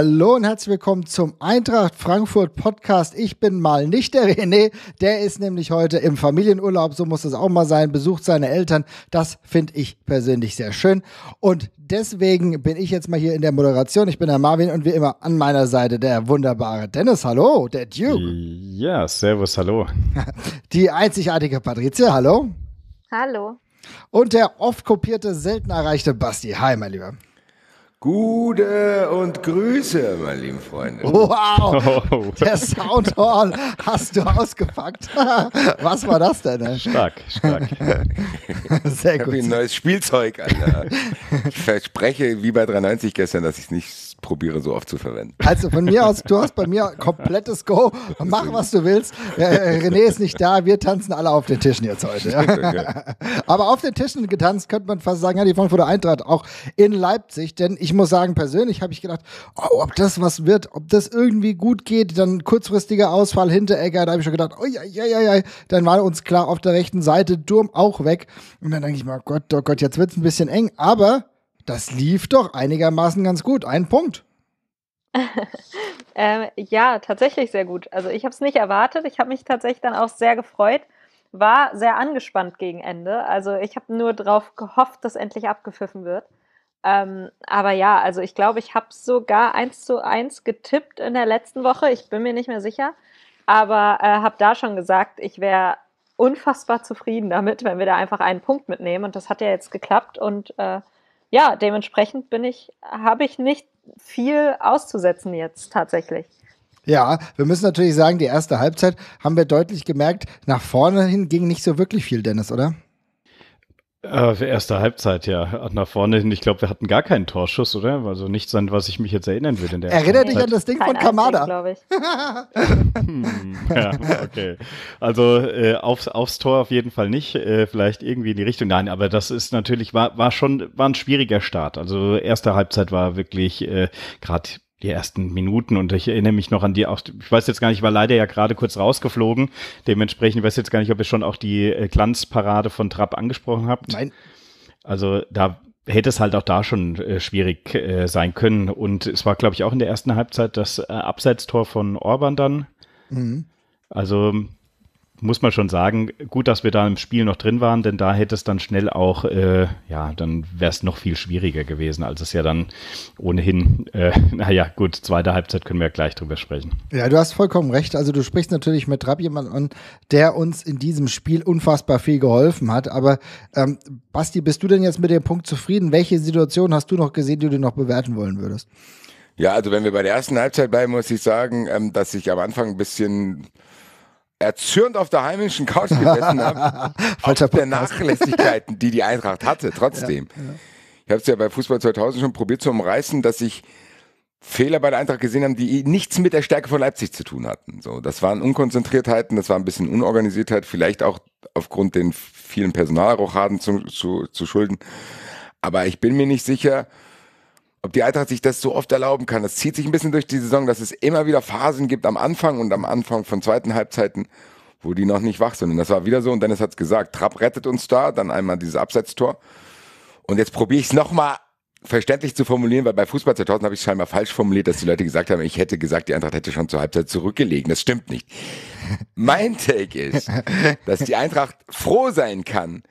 Hallo und herzlich willkommen zum Eintracht Frankfurt Podcast. Ich bin mal nicht der René, der ist nämlich heute im Familienurlaub, so muss es auch mal sein, besucht seine Eltern. Das finde ich persönlich sehr schön. Und deswegen bin ich jetzt mal hier in der Moderation. Ich bin der Marvin und wie immer an meiner Seite der wunderbare Dennis. Hallo, der Duke. Ja, servus, hallo. Die einzigartige Patrizia, hallo. Hallo. Und der oft kopierte, selten erreichte Basti. Hi, mein Lieber. Gude und Grüße, meine lieben Freunde. Wow, oh. der Soundhorn hast du ausgepackt. Was war das denn? Stark, stark. Sehr gut. Ich ein neues Spielzeug an. Ich verspreche, wie bei 93 gestern, dass ich es nicht probiere, so oft zu verwenden. Also von mir aus, du hast bei mir komplettes Go. Mach, was du willst. Äh, äh, René ist nicht da. Wir tanzen alle auf den Tischen jetzt heute. Ja. Aber auf den Tischen getanzt, könnte man fast sagen, ja, die Frankfurter Eintracht auch in Leipzig. Denn ich muss sagen, persönlich habe ich gedacht, oh, ob das was wird, ob das irgendwie gut geht. Dann kurzfristiger Ausfall, Hinteregger. Da habe ich schon gedacht, oh ja, ja, ja, ja. Dann war uns klar auf der rechten Seite Durm auch weg. Und dann denke ich mal, oh Gott, oh Gott, jetzt wird es ein bisschen eng. Aber das lief doch einigermaßen ganz gut. Ein Punkt. ähm, ja, tatsächlich sehr gut. Also ich habe es nicht erwartet. Ich habe mich tatsächlich dann auch sehr gefreut. War sehr angespannt gegen Ende. Also ich habe nur darauf gehofft, dass endlich abgepfiffen wird. Ähm, aber ja, also ich glaube, ich habe sogar eins zu eins getippt in der letzten Woche. Ich bin mir nicht mehr sicher. Aber äh, habe da schon gesagt, ich wäre unfassbar zufrieden damit, wenn wir da einfach einen Punkt mitnehmen. Und das hat ja jetzt geklappt. Und äh, ja, dementsprechend bin ich, habe ich nicht viel auszusetzen jetzt tatsächlich. Ja, wir müssen natürlich sagen, die erste Halbzeit haben wir deutlich gemerkt, nach vorne hin ging nicht so wirklich viel, Dennis, oder? Äh, erste Halbzeit, ja. Nach vorne hin. Ich glaube, wir hatten gar keinen Torschuss, oder? Also nichts, an was ich mich jetzt erinnern würde. In der Erinner dich an das Ding von Kamada. glaube ich. hm, ja, okay. Also äh, aufs, aufs Tor auf jeden Fall nicht. Äh, vielleicht irgendwie in die Richtung. Nein, aber das ist natürlich, war, war schon, war ein schwieriger Start. Also erste Halbzeit war wirklich äh, gerade die ersten Minuten und ich erinnere mich noch an die auch, ich weiß jetzt gar nicht, ich war leider ja gerade kurz rausgeflogen, dementsprechend weiß jetzt gar nicht, ob ihr schon auch die äh, Glanzparade von Trapp angesprochen habt. Nein. Also da hätte es halt auch da schon äh, schwierig äh, sein können und es war glaube ich auch in der ersten Halbzeit das äh, Abseitstor von Orban dann. Mhm. Also muss man schon sagen, gut, dass wir da im Spiel noch drin waren, denn da hätte es dann schnell auch, äh, ja, dann wäre es noch viel schwieriger gewesen, als es ja dann ohnehin, äh, naja, gut, zweite Halbzeit können wir gleich drüber sprechen. Ja, du hast vollkommen recht. Also du sprichst natürlich mit Trapp jemanden an, der uns in diesem Spiel unfassbar viel geholfen hat. Aber ähm, Basti, bist du denn jetzt mit dem Punkt zufrieden? Welche Situation hast du noch gesehen, die du noch bewerten wollen würdest? Ja, also wenn wir bei der ersten Halbzeit bleiben, muss ich sagen, ähm, dass ich am Anfang ein bisschen erzürnt auf der heimischen Couch gesessen habe, auf der Nachlässigkeiten, die die Eintracht hatte, trotzdem. Ja, ja. Ich habe es ja bei Fußball 2000 schon probiert zu umreißen, dass ich Fehler bei der Eintracht gesehen haben, die nichts mit der Stärke von Leipzig zu tun hatten. So, das waren Unkonzentriertheiten, das war ein bisschen Unorganisiertheit, vielleicht auch aufgrund den vielen Personalrochaden zu, zu, zu schulden. Aber ich bin mir nicht sicher, ob die Eintracht sich das so oft erlauben kann. Das zieht sich ein bisschen durch die Saison, dass es immer wieder Phasen gibt am Anfang und am Anfang von zweiten Halbzeiten, wo die noch nicht wach sind. Und das war wieder so. Und Dennis hat es gesagt, Trapp rettet uns da, dann einmal dieses Abseitstor. Und jetzt probiere ich es nochmal verständlich zu formulieren, weil bei Fußball 2000 habe ich es scheinbar falsch formuliert, dass die Leute gesagt haben, ich hätte gesagt, die Eintracht hätte schon zur Halbzeit zurückgelegen. Das stimmt nicht. Mein Take ist, dass die Eintracht froh sein kann,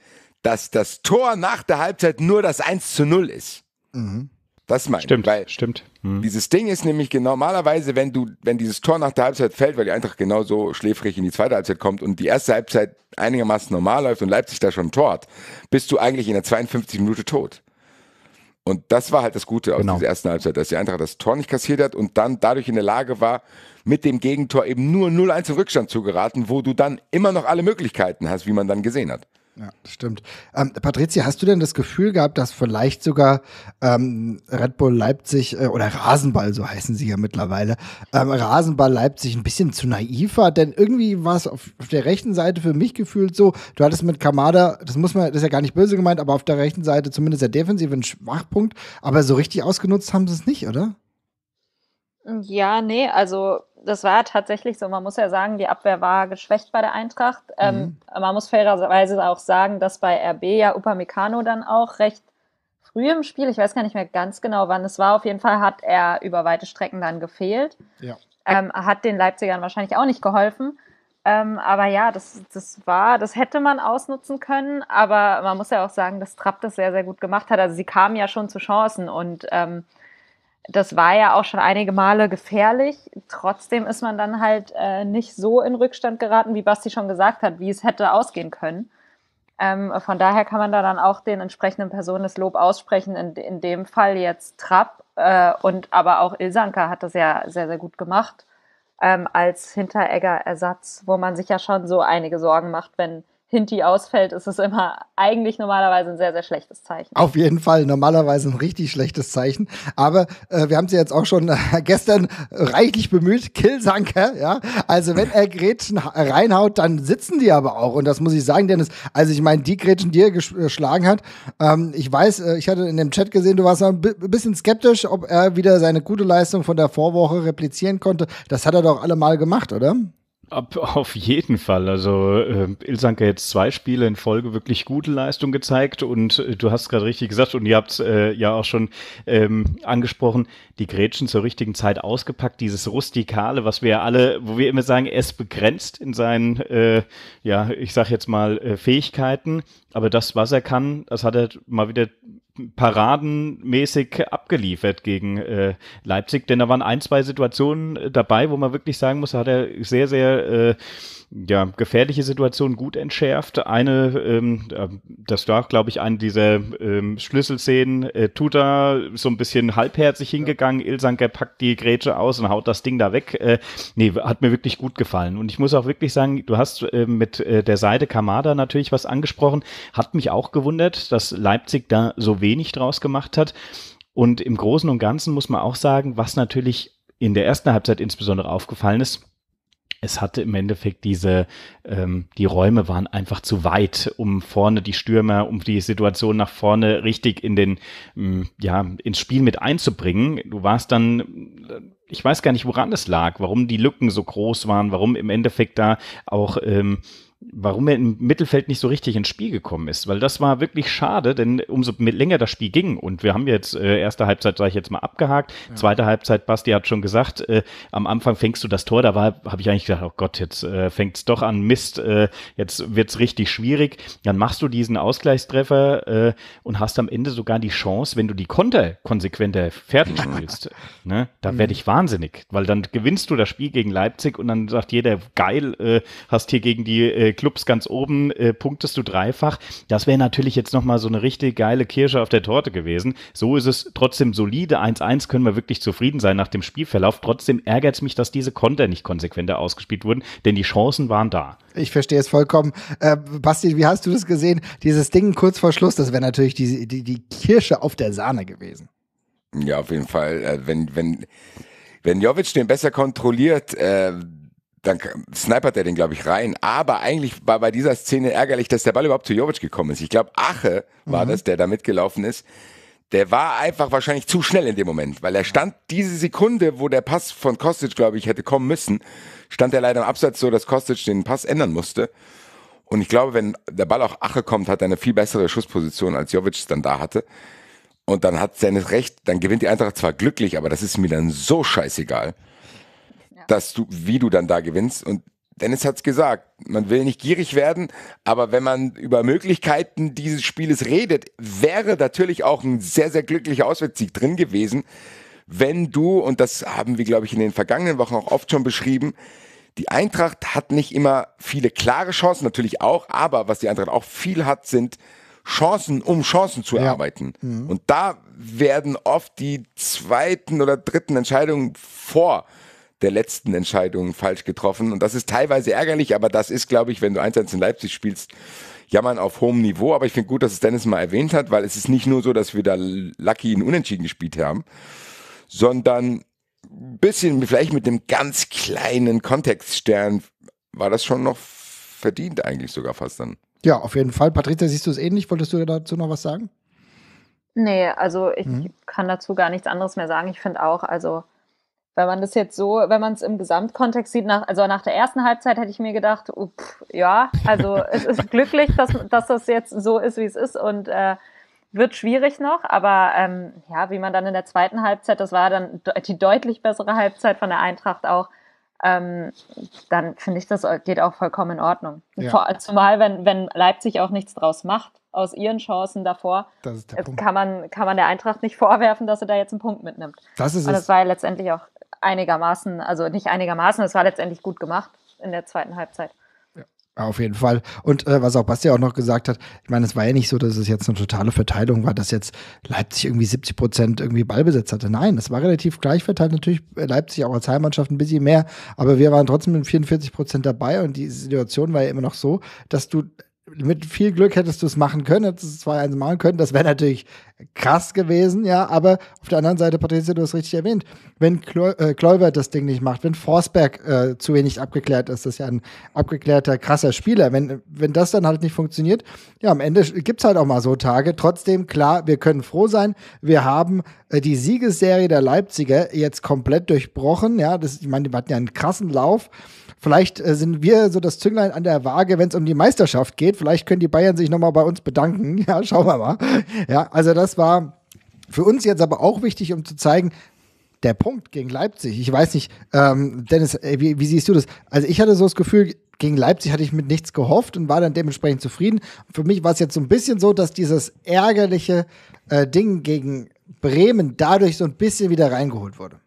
dass das Tor nach der Halbzeit nur das 1 zu 0 ist. Mhm. Das meine stimmt, ich. Weil stimmt. Hm. Dieses Ding ist nämlich genau, normalerweise, wenn du, wenn dieses Tor nach der Halbzeit fällt, weil die Eintracht genauso schläfrig in die zweite Halbzeit kommt und die erste Halbzeit einigermaßen normal läuft und Leipzig da schon ein Tor hat, bist du eigentlich in der 52 Minute tot. Und das war halt das Gute aus genau. dieser ersten Halbzeit, dass die Eintracht das Tor nicht kassiert hat und dann dadurch in der Lage war, mit dem Gegentor eben nur 0-1 im Rückstand zu geraten, wo du dann immer noch alle Möglichkeiten hast, wie man dann gesehen hat. Ja, stimmt. Ähm, Patricia, hast du denn das Gefühl gehabt, dass vielleicht sogar ähm, Red Bull Leipzig äh, oder Rasenball, so heißen sie ja mittlerweile, ähm, Rasenball Leipzig ein bisschen zu naiv war? Denn irgendwie war es auf der rechten Seite für mich gefühlt so, du hattest mit Kamada, das muss man, das ist ja gar nicht böse gemeint, aber auf der rechten Seite zumindest der defensive einen Schwachpunkt, aber so richtig ausgenutzt haben sie es nicht, oder? Ja, nee, also das war tatsächlich so. Man muss ja sagen, die Abwehr war geschwächt bei der Eintracht. Ähm, mhm. Ähm, man muss fairerweise auch sagen, dass bei RB ja Upamecano dann auch recht früh im Spiel, ich weiß gar nicht mehr ganz genau, wann es war, auf jeden Fall hat er über weite Strecken dann gefehlt. Ja. Ähm, hat den Leipzigern wahrscheinlich auch nicht geholfen. Ähm, aber ja, das, das war, das hätte man ausnutzen können, aber man muss ja auch sagen, dass Trapp das sehr, sehr gut gemacht hat. Also sie kamen ja schon zu Chancen und ähm, das war ja auch schon einige Male gefährlich. Trotzdem ist man dann halt äh, nicht so in Rückstand geraten, wie Basti schon gesagt hat, wie es hätte ausgehen können. Ähm, von daher kann man da dann auch den entsprechenden Personen das Lob aussprechen. In, in dem Fall jetzt Trapp äh, und aber auch Ilsanka hat das ja sehr, sehr gut gemacht ähm, als Hinteregger Ersatz, wo man sich ja schon so einige Sorgen macht, wenn Hinti ausfällt, ist es immer eigentlich normalerweise ein sehr, sehr schlechtes Zeichen. Auf jeden Fall, normalerweise ein richtig schlechtes Zeichen. Aber äh, wir haben sie jetzt auch schon äh, gestern reichlich bemüht, Killsanker, ja. Also wenn er Gretchen reinhaut, dann sitzen die aber auch. Und das muss ich sagen, Dennis, also ich meine, die Gretchen, die er geschlagen äh, hat, ähm, ich weiß, äh, ich hatte in dem Chat gesehen, du warst ein bisschen skeptisch, ob er wieder seine gute Leistung von der Vorwoche replizieren konnte. Das hat er doch allemal gemacht, oder? Ab, auf jeden Fall. Also äh, Ilsanke jetzt zwei Spiele in Folge wirklich gute Leistung gezeigt und äh, du hast gerade richtig gesagt und ihr habt äh, ja auch schon ähm, angesprochen, die Gretchen zur richtigen Zeit ausgepackt, dieses Rustikale, was wir alle, wo wir immer sagen, es begrenzt in seinen, äh, ja, ich sag jetzt mal, äh, Fähigkeiten, aber das, was er kann, das hat er mal wieder paradenmäßig abgeliefert gegen äh, Leipzig. Denn da waren ein, zwei Situationen äh, dabei, wo man wirklich sagen muss, da hat er sehr, sehr äh, ja, gefährliche Situation gut entschärft. Eine, ähm, äh, das war, glaube ich, eine dieser ähm, Schlüsselszenen. Äh, Tuta so ein bisschen halbherzig hingegangen. Ja. Ilsanker packt die Grätsche aus und haut das Ding da weg. Äh, nee, hat mir wirklich gut gefallen. Und ich muss auch wirklich sagen, du hast äh, mit äh, der Seite Kamada natürlich was angesprochen. Hat mich auch gewundert, dass Leipzig da so wenig draus gemacht hat. Und im Großen und Ganzen muss man auch sagen, was natürlich in der ersten Halbzeit insbesondere aufgefallen ist, es hatte im Endeffekt diese, ähm, die Räume waren einfach zu weit, um vorne die Stürmer, um die Situation nach vorne richtig in den, ähm, ja, ins Spiel mit einzubringen. Du warst dann, äh, ich weiß gar nicht, woran es lag, warum die Lücken so groß waren, warum im Endeffekt da auch, ähm, warum er im Mittelfeld nicht so richtig ins Spiel gekommen ist, weil das war wirklich schade, denn umso länger das Spiel ging und wir haben jetzt äh, erste Halbzeit, sage ich jetzt mal, abgehakt, ja. zweite Halbzeit, Basti hat schon gesagt, äh, am Anfang fängst du das Tor, da habe ich eigentlich gedacht, oh Gott, jetzt äh, es doch an, Mist, äh, jetzt es richtig schwierig, dann machst du diesen Ausgleichstreffer äh, und hast am Ende sogar die Chance, wenn du die Konter konsequenter fertig spielst, ne, da werde mhm. ich wahnsinnig, weil dann gewinnst du das Spiel gegen Leipzig und dann sagt jeder, geil, äh, hast hier gegen die äh, äh, Clubs ganz oben äh, punktest du dreifach. Das wäre natürlich jetzt nochmal so eine richtig geile Kirsche auf der Torte gewesen. So ist es trotzdem solide. 1-1 können wir wirklich zufrieden sein nach dem Spielverlauf. Trotzdem ärgert es mich, dass diese Konter nicht konsequenter ausgespielt wurden, denn die Chancen waren da. Ich verstehe es vollkommen. Äh, Basti, wie hast du das gesehen? Dieses Ding kurz vor Schluss, das wäre natürlich die, die, die Kirsche auf der Sahne gewesen. Ja, auf jeden Fall. Äh, wenn, wenn, wenn Jovic den besser kontrolliert, äh, dann snipert er den, glaube ich, rein. Aber eigentlich war bei dieser Szene ärgerlich, dass der Ball überhaupt zu Jovic gekommen ist. Ich glaube, Ache war mhm. das, der da mitgelaufen ist. Der war einfach wahrscheinlich zu schnell in dem Moment, weil er stand diese Sekunde, wo der Pass von Kostic, glaube ich, hätte kommen müssen, stand er leider im Absatz so, dass Kostic den Pass ändern musste. Und ich glaube, wenn der Ball auch Ache kommt, hat er eine viel bessere Schussposition, als Jovic dann da hatte. Und dann hat Sennis recht, dann gewinnt die Eintracht zwar glücklich, aber das ist mir dann so scheißegal dass du, wie du dann da gewinnst. Und Dennis hat's gesagt, man will nicht gierig werden, aber wenn man über Möglichkeiten dieses Spieles redet, wäre natürlich auch ein sehr, sehr glücklicher Auswärtssieg drin gewesen, wenn du, und das haben wir, glaube ich, in den vergangenen Wochen auch oft schon beschrieben, die Eintracht hat nicht immer viele klare Chancen, natürlich auch, aber was die Eintracht auch viel hat, sind Chancen, um Chancen zu erarbeiten. Mhm. Und da werden oft die zweiten oder dritten Entscheidungen vor der letzten Entscheidungen falsch getroffen. Und das ist teilweise ärgerlich, aber das ist, glaube ich, wenn du 1-1 in Leipzig spielst, jammern auf hohem Niveau. Aber ich finde gut, dass es Dennis mal erwähnt hat, weil es ist nicht nur so, dass wir da lucky in Unentschieden gespielt haben, sondern ein bisschen, vielleicht mit einem ganz kleinen Kontextstern war das schon noch verdient eigentlich sogar fast dann. Ja, auf jeden Fall. Patricia, siehst du es ähnlich? Wolltest du dazu noch was sagen? Nee, also ich mhm. kann dazu gar nichts anderes mehr sagen. Ich finde auch, also wenn man das jetzt so, wenn man es im Gesamtkontext sieht, nach, also nach der ersten Halbzeit hätte ich mir gedacht, uh, ja, also es ist glücklich, dass, dass das jetzt so ist, wie es ist und äh, wird schwierig noch, aber ähm, ja, wie man dann in der zweiten Halbzeit, das war dann die deutlich bessere Halbzeit von der Eintracht auch, ähm, dann finde ich, das geht auch vollkommen in Ordnung. Ja. Vor, zumal, wenn, wenn Leipzig auch nichts draus macht aus ihren Chancen davor, kann, Punkt. man, kann man der Eintracht nicht vorwerfen, dass sie da jetzt einen Punkt mitnimmt. Das ist Und es. das war ja letztendlich auch einigermaßen, also nicht einigermaßen, es war letztendlich gut gemacht in der zweiten Halbzeit. Ja, Auf jeden Fall. Und äh, was auch Basti auch noch gesagt hat, ich meine, es war ja nicht so, dass es jetzt eine totale Verteilung war, dass jetzt Leipzig irgendwie 70 Prozent irgendwie Ballbesitz hatte. Nein, es war relativ gleich verteilt. Natürlich äh, Leipzig auch als Heimmannschaft ein bisschen mehr, aber wir waren trotzdem mit 44 Prozent dabei und die Situation war ja immer noch so, dass du mit viel Glück hättest du es machen können, hättest du es 2-1 machen können. Das wäre natürlich krass gewesen, ja. Aber auf der anderen Seite, Patricia, du hast richtig erwähnt, wenn Klo äh, das Ding nicht macht, wenn Forsberg äh, zu wenig abgeklärt ist, das ist ja ein abgeklärter, krasser Spieler. Wenn, wenn das dann halt nicht funktioniert, ja, am Ende gibt es halt auch mal so Tage. Trotzdem, klar, wir können froh sein. Wir haben äh, die Siegesserie der Leipziger jetzt komplett durchbrochen, ja. Das, ich meine, die hatten ja einen krassen Lauf. Vielleicht äh, sind wir so das Zünglein an der Waage, wenn es um die Meisterschaft geht. Vielleicht können die Bayern sich nochmal bei uns bedanken. Ja, schauen wir mal. Ja, also das war für uns jetzt aber auch wichtig, um zu zeigen, der Punkt gegen Leipzig, ich weiß nicht, ähm, Dennis, äh, wie, wie siehst du das? Also ich hatte so das Gefühl, gegen Leipzig hatte ich mit nichts gehofft und war dann dementsprechend zufrieden. Für mich war es jetzt so ein bisschen so, dass dieses ärgerliche äh, Ding gegen Bremen dadurch so ein bisschen wieder reingeholt wurde.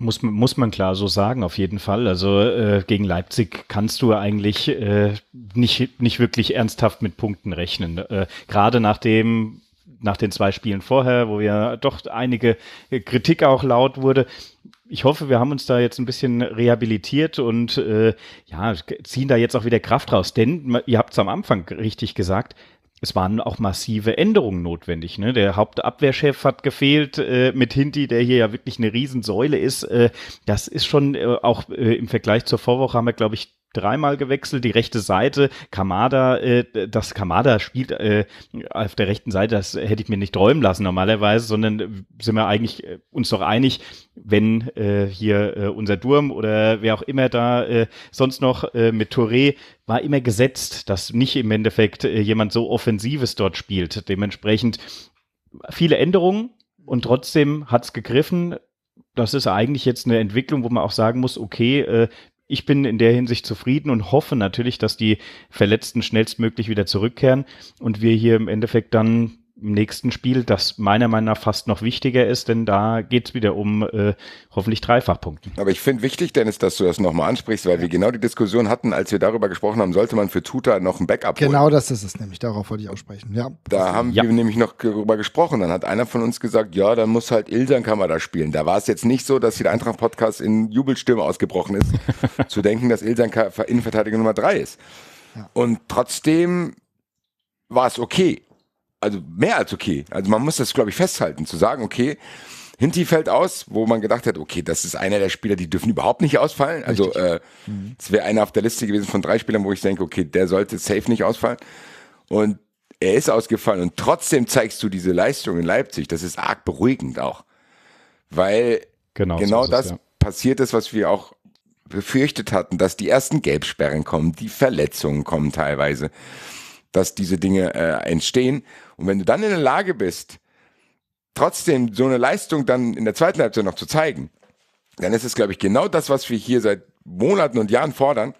Muss, muss man klar so sagen, auf jeden Fall. Also äh, gegen Leipzig kannst du eigentlich äh, nicht, nicht wirklich ernsthaft mit Punkten rechnen. Äh, Gerade nach dem nach den zwei Spielen vorher, wo ja doch einige äh, Kritik auch laut wurde. Ich hoffe, wir haben uns da jetzt ein bisschen rehabilitiert und äh, ja, ziehen da jetzt auch wieder Kraft raus. Denn ihr habt es am Anfang richtig gesagt, es waren auch massive Änderungen notwendig. Ne? Der Hauptabwehrchef hat gefehlt äh, mit Hinti, der hier ja wirklich eine Riesensäule ist. Äh, das ist schon äh, auch äh, im Vergleich zur Vorwoche haben wir, glaube ich, dreimal gewechselt, die rechte Seite, Kamada, äh, das Kamada spielt äh, auf der rechten Seite, das hätte ich mir nicht träumen lassen normalerweise, sondern sind wir eigentlich äh, uns doch einig, wenn äh, hier äh, unser Durm oder wer auch immer da äh, sonst noch äh, mit Touré war immer gesetzt, dass nicht im Endeffekt äh, jemand so Offensives dort spielt. Dementsprechend viele Änderungen und trotzdem hat's gegriffen das ist eigentlich jetzt eine Entwicklung, wo man auch sagen muss, okay, äh, ich bin in der Hinsicht zufrieden und hoffe natürlich, dass die Verletzten schnellstmöglich wieder zurückkehren und wir hier im Endeffekt dann im nächsten Spiel, das meiner Meinung nach fast noch wichtiger ist, denn da geht es wieder um äh, hoffentlich Dreifachpunkten. Aber ich finde wichtig, Dennis, dass du das nochmal ansprichst, weil ja. wir genau die Diskussion hatten, als wir darüber gesprochen haben, sollte man für Tuta noch ein Backup Genau das ist es nämlich, darauf wollte ich aussprechen. Ja. Da haben ja. wir nämlich noch darüber gesprochen. Dann hat einer von uns gesagt, ja, dann muss halt Ildan kann man da spielen. Da war es jetzt nicht so, dass hier der Eintracht-Podcast in Jubelstürme ausgebrochen ist, zu denken, dass Ildan Innenverteidiger Nummer drei ist. Ja. Und trotzdem war es okay also mehr als okay. Also man muss das, glaube ich, festhalten, zu sagen, okay, Hinti fällt aus, wo man gedacht hat, okay, das ist einer der Spieler, die dürfen überhaupt nicht ausfallen. Also es äh, mhm. wäre einer auf der Liste gewesen von drei Spielern, wo ich denke, okay, der sollte safe nicht ausfallen. Und er ist ausgefallen und trotzdem zeigst du diese Leistung in Leipzig. Das ist arg beruhigend auch, weil genau, genau so das es, ja. passiert ist, was wir auch befürchtet hatten, dass die ersten Gelbsperren kommen, die Verletzungen kommen teilweise, dass diese Dinge äh, entstehen und wenn du dann in der Lage bist, trotzdem so eine Leistung dann in der zweiten Halbzeit noch zu zeigen, dann ist es, glaube ich, genau das, was wir hier seit Monaten und Jahren fordern,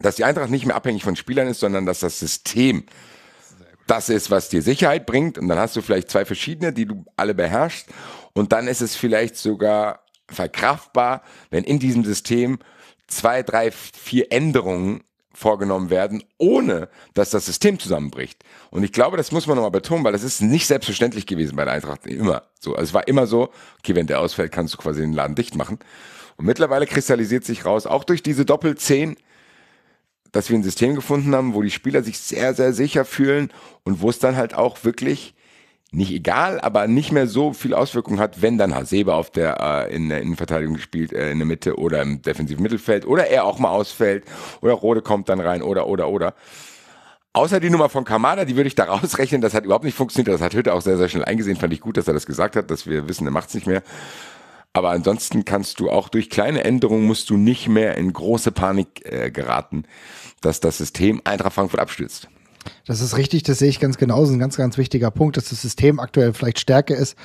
dass die Eintracht nicht mehr abhängig von Spielern ist, sondern dass das System das ist, was dir Sicherheit bringt. Und dann hast du vielleicht zwei verschiedene, die du alle beherrschst. Und dann ist es vielleicht sogar verkraftbar, wenn in diesem System zwei, drei, vier Änderungen vorgenommen werden, ohne dass das System zusammenbricht. Und ich glaube, das muss man nochmal betonen, weil das ist nicht selbstverständlich gewesen bei der Eintracht. Immer so. Also es war immer so, okay, wenn der ausfällt, kannst du quasi den Laden dicht machen. Und mittlerweile kristallisiert sich raus, auch durch diese doppel dass wir ein System gefunden haben, wo die Spieler sich sehr, sehr sicher fühlen und wo es dann halt auch wirklich nicht egal, aber nicht mehr so viel Auswirkung hat, wenn dann Hasebe auf der, äh, in der Innenverteidigung spielt, äh, in der Mitte oder im defensiven Mittelfeld oder er auch mal ausfällt oder Rode kommt dann rein oder, oder, oder. Außer die Nummer von Kamada, die würde ich da rausrechnen, das hat überhaupt nicht funktioniert, das hat Hütte auch sehr, sehr schnell eingesehen, fand ich gut, dass er das gesagt hat, dass wir wissen, er macht's nicht mehr. Aber ansonsten kannst du auch durch kleine Änderungen musst du nicht mehr in große Panik äh, geraten, dass das System Eintracht Frankfurt abstürzt. Das ist richtig, das sehe ich ganz genauso. ein ganz, ganz wichtiger Punkt, dass das System aktuell vielleicht stärker ist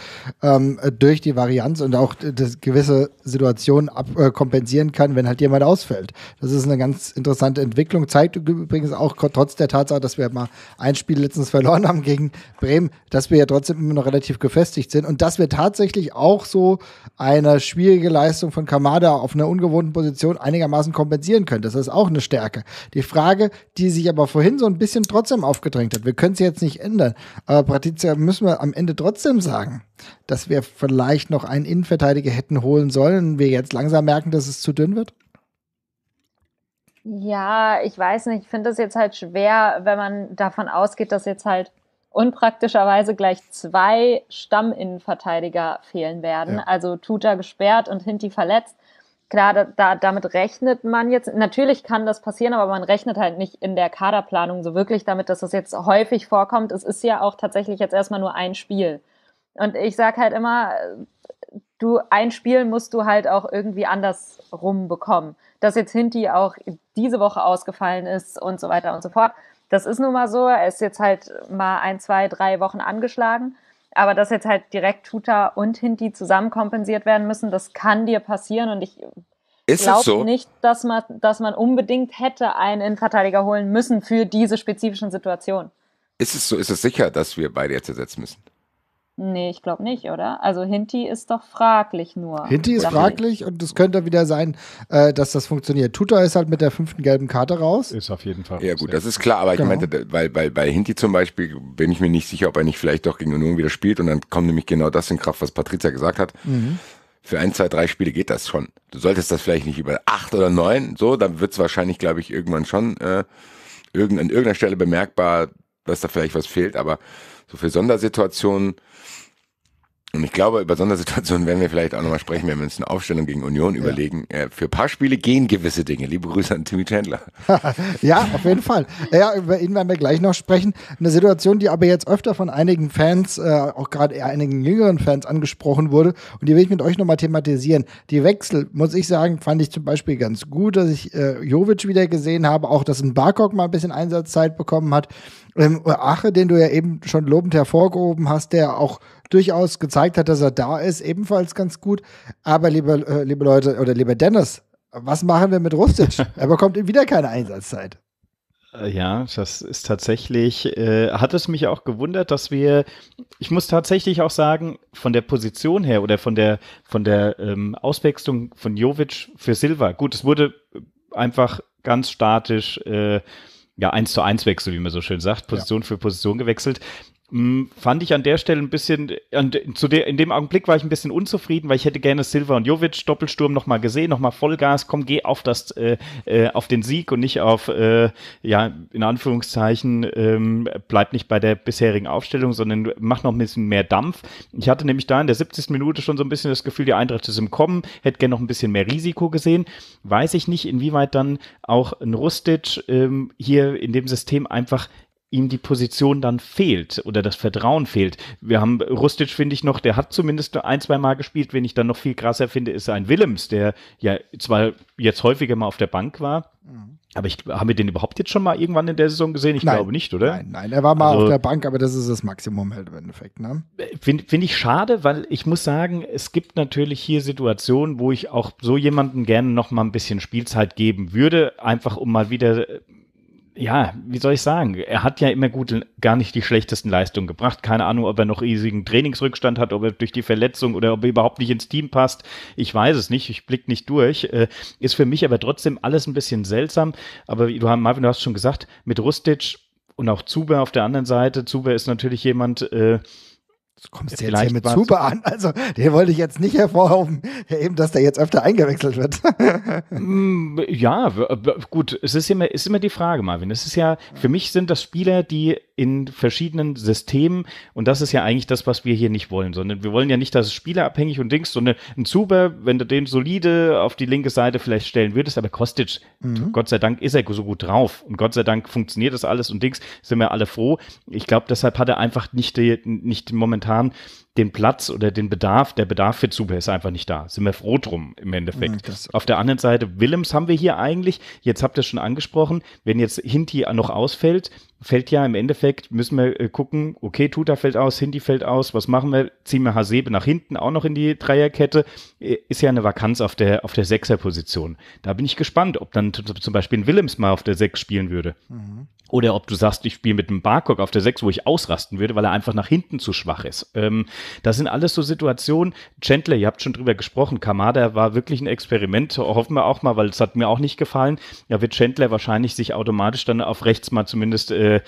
ähm, durch die Varianz und auch äh, das gewisse Situationen ab, äh, kompensieren kann, wenn halt jemand ausfällt. Das ist eine ganz interessante Entwicklung. Zeigt übrigens auch trotz der Tatsache, dass wir mal ein Spiel letztens verloren haben gegen Bremen, dass wir ja trotzdem immer noch relativ gefestigt sind und dass wir tatsächlich auch so eine schwierige Leistung von Kamada auf einer ungewohnten Position einigermaßen kompensieren können. Das ist auch eine Stärke. Die Frage, die sich aber vorhin so ein bisschen trotz trotzdem aufgedrängt hat. Wir können es jetzt nicht ändern. Aber Patrizia müssen wir am Ende trotzdem sagen, dass wir vielleicht noch einen Innenverteidiger hätten holen sollen und wir jetzt langsam merken, dass es zu dünn wird? Ja, ich weiß nicht. Ich finde das jetzt halt schwer, wenn man davon ausgeht, dass jetzt halt unpraktischerweise gleich zwei Stamminnenverteidiger fehlen werden. Ja. Also Tuta gesperrt und Hinti verletzt klar, da, da, damit rechnet man jetzt, natürlich kann das passieren, aber man rechnet halt nicht in der Kaderplanung so wirklich damit, dass das jetzt häufig vorkommt. Es ist ja auch tatsächlich jetzt erstmal nur ein Spiel. Und ich sage halt immer, du, ein Spiel musst du halt auch irgendwie andersrum bekommen. Dass jetzt Hinti auch diese Woche ausgefallen ist und so weiter und so fort. Das ist nun mal so. Er ist jetzt halt mal ein, zwei, drei Wochen angeschlagen. Aber dass jetzt halt direkt Tuta und Hinti zusammen kompensiert werden müssen, das kann dir passieren. Und ich glaube so? nicht, dass man, dass man unbedingt hätte einen Innenverteidiger holen müssen für diese spezifischen Situationen. Ist es so, ist es sicher, dass wir beide jetzt ersetzen müssen? Nee, ich glaube nicht, oder? Also Hinti ist doch fraglich nur. Hinti ist fraglich ich. und es könnte wieder sein, äh, dass das funktioniert. Tuta ist halt mit der fünften gelben Karte raus. Ist auf jeden Fall. Ja gut, das ist klar, aber genau. ich meinte, weil, weil bei Hinti zum Beispiel bin ich mir nicht sicher, ob er nicht vielleicht doch gegen Union wieder spielt und dann kommt nämlich genau das in Kraft, was Patricia gesagt hat. Mhm. Für ein, zwei, drei Spiele geht das schon. Du solltest das vielleicht nicht über acht oder neun, so, dann wird es wahrscheinlich, glaube ich, irgendwann schon äh, irgend, an irgendeiner Stelle bemerkbar, dass da vielleicht was fehlt, aber so für Sondersituationen und ich glaube, über Sondersituationen werden wir vielleicht auch nochmal sprechen, wenn wir uns eine Aufstellung gegen Union ja. überlegen. Äh, für ein paar Spiele gehen gewisse Dinge. Liebe Grüße an Timmy Chandler. ja, auf jeden Fall. Ja, über ihn werden wir gleich noch sprechen. Eine Situation, die aber jetzt öfter von einigen Fans, äh, auch gerade eher einigen jüngeren Fans angesprochen wurde. Und die will ich mit euch nochmal thematisieren. Die Wechsel, muss ich sagen, fand ich zum Beispiel ganz gut, dass ich äh, Jovic wieder gesehen habe, auch dass ein Barkok mal ein bisschen Einsatzzeit bekommen hat. Ähm, Ache, den du ja eben schon lobend hervorgehoben hast, der auch durchaus gezeigt hat, dass er da ist, ebenfalls ganz gut. Aber liebe, äh, liebe Leute oder lieber Dennis, was machen wir mit Rustic? er bekommt wieder keine Einsatzzeit. Äh, ja, das ist tatsächlich, äh, hat es mich auch gewundert, dass wir, ich muss tatsächlich auch sagen, von der Position her oder von der, von der ähm, Auswechslung von Jovic für Silva, gut, es wurde einfach ganz statisch, äh, ja, eins zu eins Wechsel, wie man so schön sagt, Position ja. für Position gewechselt. Mm, fand ich an der Stelle ein bisschen, an, zu der, in dem Augenblick war ich ein bisschen unzufrieden, weil ich hätte gerne Silva und Jovic Doppelsturm nochmal gesehen, nochmal Vollgas, komm, geh auf das, äh, äh, auf den Sieg und nicht auf, äh, ja, in Anführungszeichen, ähm, bleib nicht bei der bisherigen Aufstellung, sondern mach noch ein bisschen mehr Dampf. Ich hatte nämlich da in der 70. Minute schon so ein bisschen das Gefühl, die Eintracht ist im Kommen, hätte gerne noch ein bisschen mehr Risiko gesehen. Weiß ich nicht, inwieweit dann auch ein Rustic ähm, hier in dem System einfach ihm die Position dann fehlt oder das Vertrauen fehlt. Wir haben Rustic, finde ich noch, der hat zumindest ein, zwei Mal gespielt. Wen ich dann noch viel krasser finde, ist ein Willems, der ja zwar jetzt häufiger mal auf der Bank war, mhm. aber ich, haben wir den überhaupt jetzt schon mal irgendwann in der Saison gesehen? Ich nein. glaube nicht, oder? Nein, nein, er war mal also, auf der Bank, aber das ist das Maximum halt im Endeffekt. Ne? Finde find ich schade, weil ich muss sagen, es gibt natürlich hier Situationen, wo ich auch so jemanden gerne noch mal ein bisschen Spielzeit geben würde, einfach um mal wieder ja, wie soll ich sagen, er hat ja immer gut, gar nicht die schlechtesten Leistungen gebracht. Keine Ahnung, ob er noch riesigen Trainingsrückstand hat, ob er durch die Verletzung oder ob er überhaupt nicht ins Team passt. Ich weiß es nicht, ich blick nicht durch. Äh, ist für mich aber trotzdem alles ein bisschen seltsam. Aber du, Marvin, du hast schon gesagt, mit Rustic und auch Zuber auf der anderen Seite. Zuber ist natürlich jemand, äh, kommst du jetzt hier mit Zuber an. Also, den wollte ich jetzt nicht hervorheben, eben, dass der jetzt öfter eingewechselt wird. Mm, ja, gut, es ist immer, ist immer die Frage, Marvin. Es ist ja, für mich sind das Spieler, die in verschiedenen Systemen. Und das ist ja eigentlich das, was wir hier nicht wollen, sondern wir wollen ja nicht, dass es spielerabhängig und Dings, sondern ein Zuber, wenn du den solide auf die linke Seite vielleicht stellen würdest, aber Kostic, mhm. Gott sei Dank ist er so gut drauf und Gott sei Dank funktioniert das alles und Dings, sind wir alle froh. Ich glaube, deshalb hat er einfach nicht, die, nicht momentan den Platz oder den Bedarf, der Bedarf für Zuber ist einfach nicht da. Sind wir froh drum im Endeffekt. Ja, mhm, Auf der anderen Seite, Willems haben wir hier eigentlich, jetzt habt ihr es schon angesprochen, wenn jetzt Hinti noch ausfällt, fällt ja im Endeffekt, müssen wir äh, gucken, okay, Tuta fällt aus, Hindi fällt aus, was machen wir? Ziehen wir Hasebe nach hinten auch noch in die Dreierkette? Äh, ist ja eine Vakanz auf der, auf der Sechserposition. Da bin ich gespannt, ob dann zum Beispiel ein Willems mal auf der Sechs spielen würde. Mhm. Oder ob du sagst, ich spiele mit einem Barcock auf der Sechs, wo ich ausrasten würde, weil er einfach nach hinten zu schwach ist. Ähm, das sind alles so Situationen. Chandler, ihr habt schon drüber gesprochen, Kamada war wirklich ein Experiment, hoffen wir auch mal, weil es hat mir auch nicht gefallen. Da ja, wird Chandler wahrscheinlich sich automatisch dann auf rechts mal zumindest äh, äh,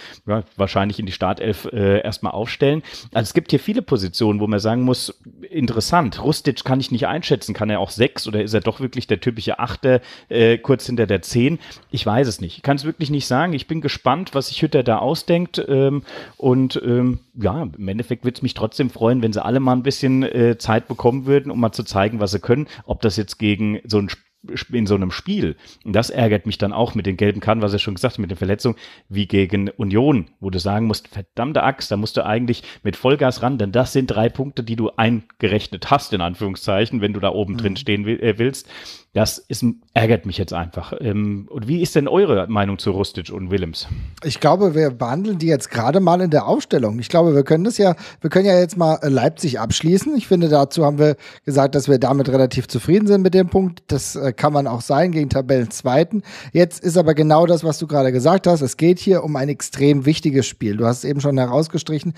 wahrscheinlich in die Startelf äh, erstmal aufstellen. Also es gibt hier viele Positionen, wo man sagen muss, interessant. Rustic kann ich nicht einschätzen. Kann er auch sechs oder ist er doch wirklich der typische Achter, äh, kurz hinter der Zehn? Ich weiß es nicht. Ich kann es wirklich nicht sagen. Ich bin gespannt, was sich Hütter da ausdenkt. Ähm, und ähm, ja, im Endeffekt würde es mich trotzdem freuen, wenn sie alle mal ein bisschen äh, Zeit bekommen würden, um mal zu zeigen, was sie können. Ob das jetzt gegen so ein Spiel in so einem Spiel. Und das ärgert mich dann auch mit den gelben Karten, was er schon gesagt hat, mit den Verletzungen, wie gegen Union, wo du sagen musst, verdammte Axt, da musst du eigentlich mit Vollgas ran, denn das sind drei Punkte, die du eingerechnet hast, in Anführungszeichen, wenn du da oben mhm. drin stehen äh, willst. Das ist, ärgert mich jetzt einfach. Ähm, und wie ist denn eure Meinung zu Rustic und Willems? Ich glaube, wir behandeln die jetzt gerade mal in der Aufstellung. Ich glaube, wir können das ja, wir können ja jetzt mal äh, Leipzig abschließen. Ich finde, dazu haben wir gesagt, dass wir damit relativ zufrieden sind mit dem Punkt. Das äh, kann man auch sein gegen Tabellenzweiten. Jetzt ist aber genau das, was du gerade gesagt hast. Es geht hier um ein extrem wichtiges Spiel. Du hast es eben schon herausgestrichen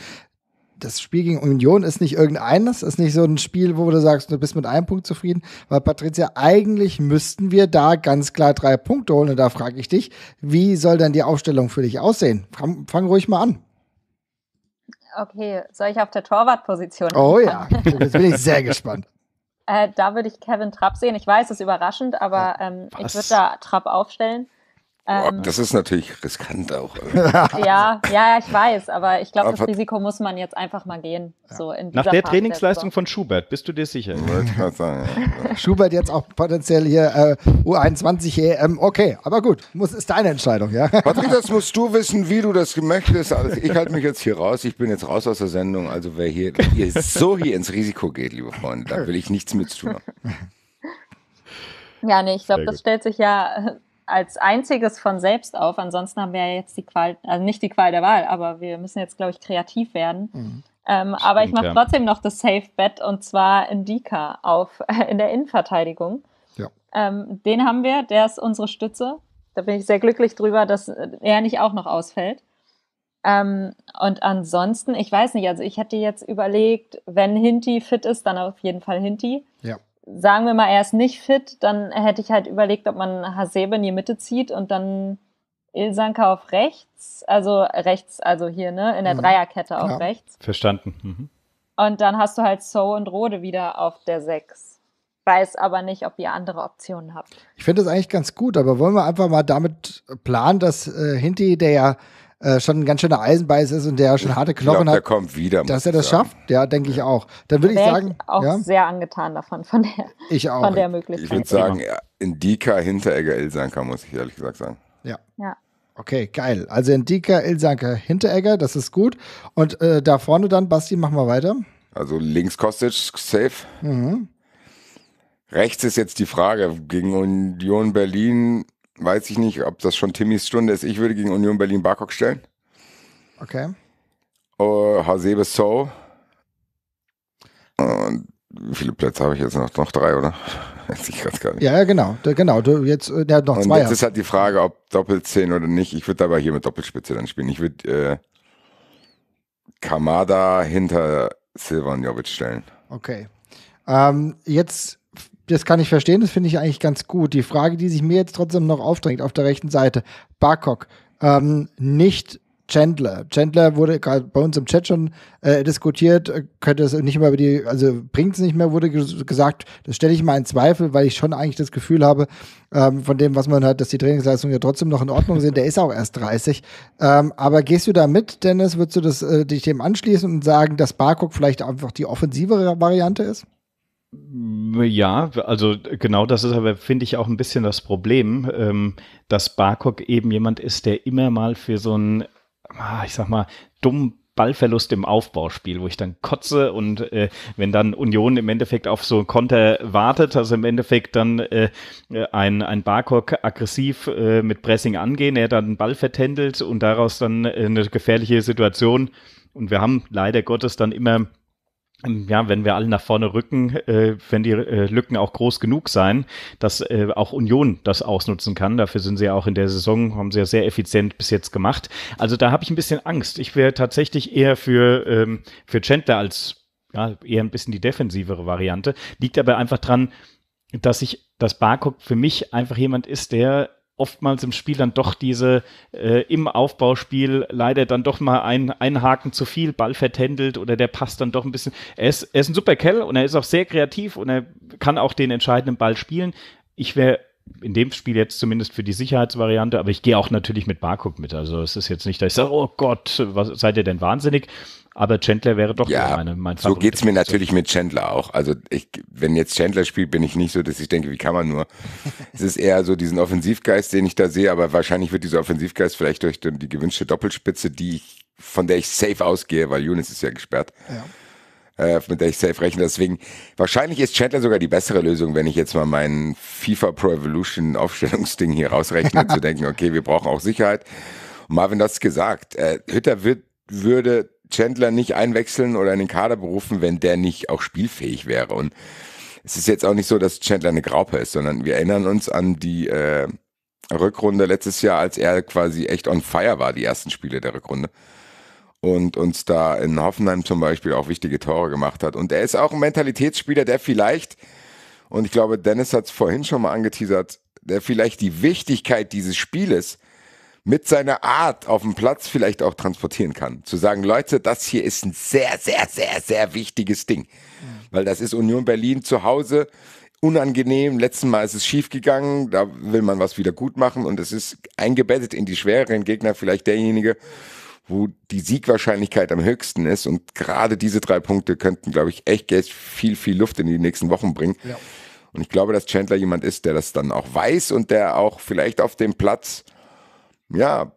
das Spiel gegen Union ist nicht irgendeines, ist nicht so ein Spiel, wo du sagst, du bist mit einem Punkt zufrieden, weil Patricia, eigentlich müssten wir da ganz klar drei Punkte holen. Und da frage ich dich, wie soll denn die Aufstellung für dich aussehen? Fang, fang ruhig mal an. Okay, soll ich auf der Torwartposition? Oh ja, jetzt bin ich sehr gespannt. Äh, da würde ich Kevin Trapp sehen. Ich weiß, es ist überraschend, aber äh, ähm, ich würde da Trapp aufstellen. Boah, ähm. das ist natürlich riskant auch. ja, ja, ich weiß, aber ich glaube, das Risiko muss man jetzt einfach mal gehen. So Nach der Part Trainingsleistung von Schubert, bist du dir sicher? Sagen, Schubert jetzt auch potenziell hier äh, U21 EM, e okay, aber gut, muss, ist deine Entscheidung, ja. Patrick, das musst du wissen, wie du das möchtest. Also ich halte mich jetzt hier raus, ich bin jetzt raus aus der Sendung, also wer hier, hier so hier ins Risiko geht, liebe Freunde, da will ich nichts mit zu tun haben. Ja, nee, ich glaube, das stellt sich ja als einziges von selbst auf. Ansonsten haben wir ja jetzt die Qual, also nicht die Qual der Wahl, aber wir müssen jetzt, glaube ich, kreativ werden. Mhm. Ähm, Stimmt, aber ich mache ja. trotzdem noch das Safe Bet und zwar Indika auf in der Innenverteidigung. Ja. Ähm, den haben wir, der ist unsere Stütze. Da bin ich sehr glücklich drüber, dass er nicht auch noch ausfällt. Ähm, und ansonsten, ich weiß nicht, also ich hätte jetzt überlegt, wenn Hinti fit ist, dann auf jeden Fall Hinti. Ja sagen wir mal, er ist nicht fit, dann hätte ich halt überlegt, ob man Hasebe in die Mitte zieht und dann Ilsanka auf rechts, also rechts, also hier, ne, in der mhm. Dreierkette auf ja. rechts. Verstanden. Mhm. Und dann hast du halt So und Rode wieder auf der 6. Weiß aber nicht, ob ihr andere Optionen habt. Ich finde das eigentlich ganz gut, aber wollen wir einfach mal damit planen, dass äh, Hinti, der ja äh, schon ein ganz schöner Eisenbeiß ist und der schon harte Knochen glaub, hat. Der kommt wieder. Dass er das schafft, ja, denke ich auch. Dann würde ich sagen. Ich auch ja? sehr angetan davon, von der, ich auch. Von der Möglichkeit. Ich würde sagen, ja, genau. Indika Hinteregger Egger Ilsanker, muss ich ehrlich gesagt sagen. Ja. ja. Okay, geil. Also Indika, Ilsanker, Hinteregger, das ist gut. Und äh, da vorne dann, Basti, machen wir weiter. Also links Kostic, safe. Mhm. Rechts ist jetzt die Frage, gegen Union Berlin weiß ich nicht, ob das schon Timmys Stunde ist. Ich würde gegen Union Berlin-Barkok stellen. Okay. Uh, Hasebe So. Und wie viele Plätze habe ich jetzt noch? Noch drei, oder? Weiß ich gerade gar nicht. Ja, ja, genau. genau. Du jetzt ja, äh, noch Und zwei. Jetzt hast. ist halt die Frage, ob Doppelzehn oder nicht. Ich würde dabei hier mit Doppelspitze dann spielen. Ich würde äh, Kamada hinter Silvan Jovic stellen. Okay. Ähm, jetzt das kann ich verstehen, das finde ich eigentlich ganz gut. Die Frage, die sich mir jetzt trotzdem noch aufdrängt auf der rechten Seite, Barcock, ähm, nicht Chandler. Chandler wurde gerade bei uns im Chat schon äh, diskutiert, äh, könnte es nicht mehr über die, also bringt es nicht mehr, wurde gesagt. Das stelle ich mal in Zweifel, weil ich schon eigentlich das Gefühl habe, ähm, von dem, was man hört, dass die Trainingsleistungen ja trotzdem noch in Ordnung sind. Der ist auch erst 30. Ähm, aber gehst du da mit, Dennis? Würdest du das, äh, dich dem anschließen und sagen, dass Barcock vielleicht einfach die offensivere Variante ist? Ja, also genau das ist aber, finde ich, auch ein bisschen das Problem, ähm, dass Barcock eben jemand ist, der immer mal für so einen, ah, ich sag mal, dummen Ballverlust im Aufbauspiel, wo ich dann kotze und äh, wenn dann Union im Endeffekt auf so einen Konter wartet, also im Endeffekt dann äh, ein, ein Barkok aggressiv äh, mit Pressing angehen, er dann den Ball vertändelt und daraus dann äh, eine gefährliche Situation. Und wir haben leider Gottes dann immer ja, wenn wir alle nach vorne rücken, äh, wenn die äh, Lücken auch groß genug sein, dass äh, auch Union das ausnutzen kann. Dafür sind sie ja auch in der Saison, haben sie ja sehr effizient bis jetzt gemacht. Also da habe ich ein bisschen Angst. Ich wäre tatsächlich eher für, ähm, für Chandler als ja, eher ein bisschen die defensivere Variante. Liegt aber einfach dran, dass ich, dass Barcock für mich einfach jemand ist, der oftmals im Spiel dann doch diese äh, im Aufbauspiel leider dann doch mal ein, ein Haken zu viel, Ball vertändelt oder der passt dann doch ein bisschen. Er ist, er ist ein super Kerl und er ist auch sehr kreativ und er kann auch den entscheidenden Ball spielen. Ich wäre in dem Spiel jetzt zumindest für die Sicherheitsvariante, aber ich gehe auch natürlich mit Barcook mit. Also es ist jetzt nicht, dass ich sage, oh Gott, was seid ihr denn wahnsinnig? Aber Chandler wäre doch ja, meine, mein So Favorit geht's mir natürlich mit Chandler auch. Also ich, wenn jetzt Chandler spielt, bin ich nicht so, dass ich denke, wie kann man nur. es ist eher so diesen Offensivgeist, den ich da sehe, aber wahrscheinlich wird dieser Offensivgeist vielleicht durch die gewünschte Doppelspitze, die ich, von der ich safe ausgehe, weil Younes ist ja gesperrt. Ja. Äh, mit der ich safe rechne. Deswegen, wahrscheinlich ist Chandler sogar die bessere Lösung, wenn ich jetzt mal meinen FIFA Pro Evolution Aufstellungsding hier rausrechne, zu denken, okay, wir brauchen auch Sicherheit. Und Marvin das gesagt, äh, Hütter wird, würde Chandler nicht einwechseln oder in den Kader berufen, wenn der nicht auch spielfähig wäre. Und es ist jetzt auch nicht so, dass Chandler eine Graupe ist, sondern wir erinnern uns an die äh, Rückrunde letztes Jahr, als er quasi echt on fire war, die ersten Spiele der Rückrunde. Und uns da in Hoffenheim zum Beispiel auch wichtige Tore gemacht hat. Und er ist auch ein Mentalitätsspieler, der vielleicht, und ich glaube, Dennis hat es vorhin schon mal angeteasert, der vielleicht die Wichtigkeit dieses Spieles mit seiner Art auf dem Platz vielleicht auch transportieren kann. Zu sagen, Leute, das hier ist ein sehr, sehr, sehr, sehr wichtiges Ding. Weil das ist Union Berlin zu Hause unangenehm. Letzten Mal ist es schiefgegangen. da will man was wieder gut machen und es ist eingebettet in die schwereren Gegner vielleicht derjenige, wo die Siegwahrscheinlichkeit am höchsten ist und gerade diese drei Punkte könnten, glaube ich, echt viel, viel Luft in die nächsten Wochen bringen. Ja. Und ich glaube, dass Chandler jemand ist, der das dann auch weiß und der auch vielleicht auf dem Platz ja,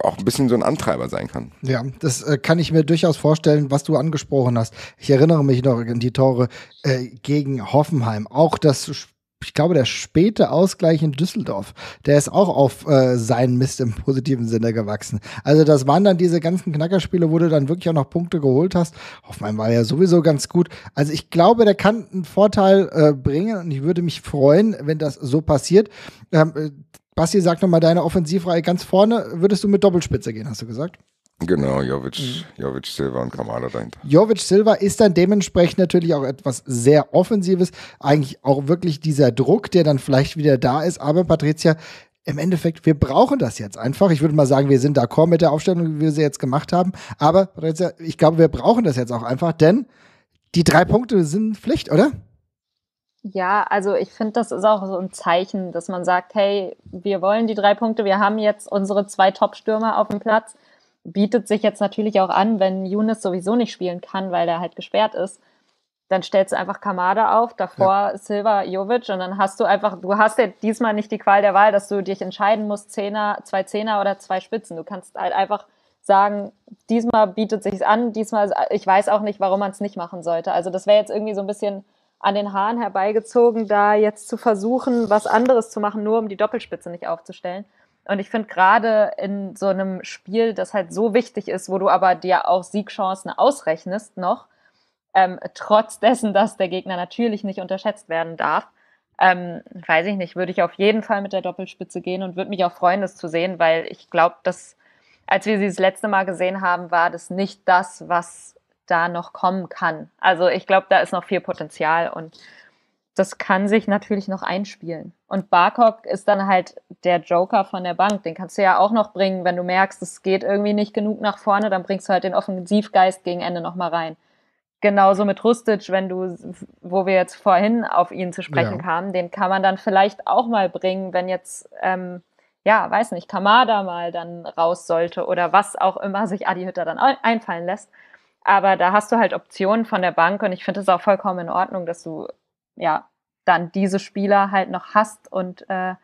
auch ein bisschen so ein Antreiber sein kann. Ja, das äh, kann ich mir durchaus vorstellen, was du angesprochen hast. Ich erinnere mich noch an die Tore äh, gegen Hoffenheim. Auch das ich glaube, der späte Ausgleich in Düsseldorf, der ist auch auf äh, seinen Mist im positiven Sinne gewachsen. Also das waren dann diese ganzen Knackerspiele, wo du dann wirklich auch noch Punkte geholt hast. Hoffenheim war ja sowieso ganz gut. Also ich glaube, der kann einen Vorteil äh, bringen und ich würde mich freuen, wenn das so passiert. Ähm, äh, Basti, sag nochmal deine Offensivreihe ganz vorne. Würdest du mit Doppelspitze gehen, hast du gesagt? Genau, Jovic, mhm. Jovic, Silva und Kamada dahinter. Jovic, Silva ist dann dementsprechend natürlich auch etwas sehr Offensives. Eigentlich auch wirklich dieser Druck, der dann vielleicht wieder da ist. Aber Patricia, im Endeffekt, wir brauchen das jetzt einfach. Ich würde mal sagen, wir sind d'accord mit der Aufstellung, wie wir sie jetzt gemacht haben. Aber Patricia, ich glaube, wir brauchen das jetzt auch einfach, denn die drei Punkte sind Pflicht, oder? Ja, also ich finde, das ist auch so ein Zeichen, dass man sagt, hey, wir wollen die drei Punkte, wir haben jetzt unsere zwei Top-Stürmer auf dem Platz. Bietet sich jetzt natürlich auch an, wenn Younes sowieso nicht spielen kann, weil er halt gesperrt ist, dann stellst du einfach Kamada auf, davor ja. Silva, Jovic und dann hast du einfach, du hast ja diesmal nicht die Qual der Wahl, dass du dich entscheiden musst, Zehner, zwei Zehner oder zwei Spitzen. Du kannst halt einfach sagen, diesmal bietet sich's an, diesmal, ich weiß auch nicht, warum man es nicht machen sollte. Also das wäre jetzt irgendwie so ein bisschen an den Haaren herbeigezogen, da jetzt zu versuchen, was anderes zu machen, nur um die Doppelspitze nicht aufzustellen. Und ich finde gerade in so einem Spiel, das halt so wichtig ist, wo du aber dir auch Siegchancen ausrechnest noch, ähm, trotz dessen, dass der Gegner natürlich nicht unterschätzt werden darf, ähm, weiß ich nicht, würde ich auf jeden Fall mit der Doppelspitze gehen und würde mich auch freuen, das zu sehen, weil ich glaube, dass als wir sie das letzte Mal gesehen haben, war das nicht das, was da noch kommen kann. Also ich glaube, da ist noch viel Potenzial und das kann sich natürlich noch einspielen. Und Barcock ist dann halt der Joker von der Bank. Den kannst du ja auch noch bringen, wenn du merkst, es geht irgendwie nicht genug nach vorne, dann bringst du halt den Offensivgeist gegen Ende nochmal rein. Genauso mit Rustic, wenn du, wo wir jetzt vorhin auf ihn zu sprechen ja. kamen, den kann man dann vielleicht auch mal bringen, wenn jetzt, ähm, ja, weiß nicht, Kamada mal dann raus sollte oder was auch immer sich Adi Hütter dann einfallen lässt. Aber da hast du halt Optionen von der Bank und ich finde es auch vollkommen in Ordnung, dass du ja dann diese Spieler halt noch hast und äh,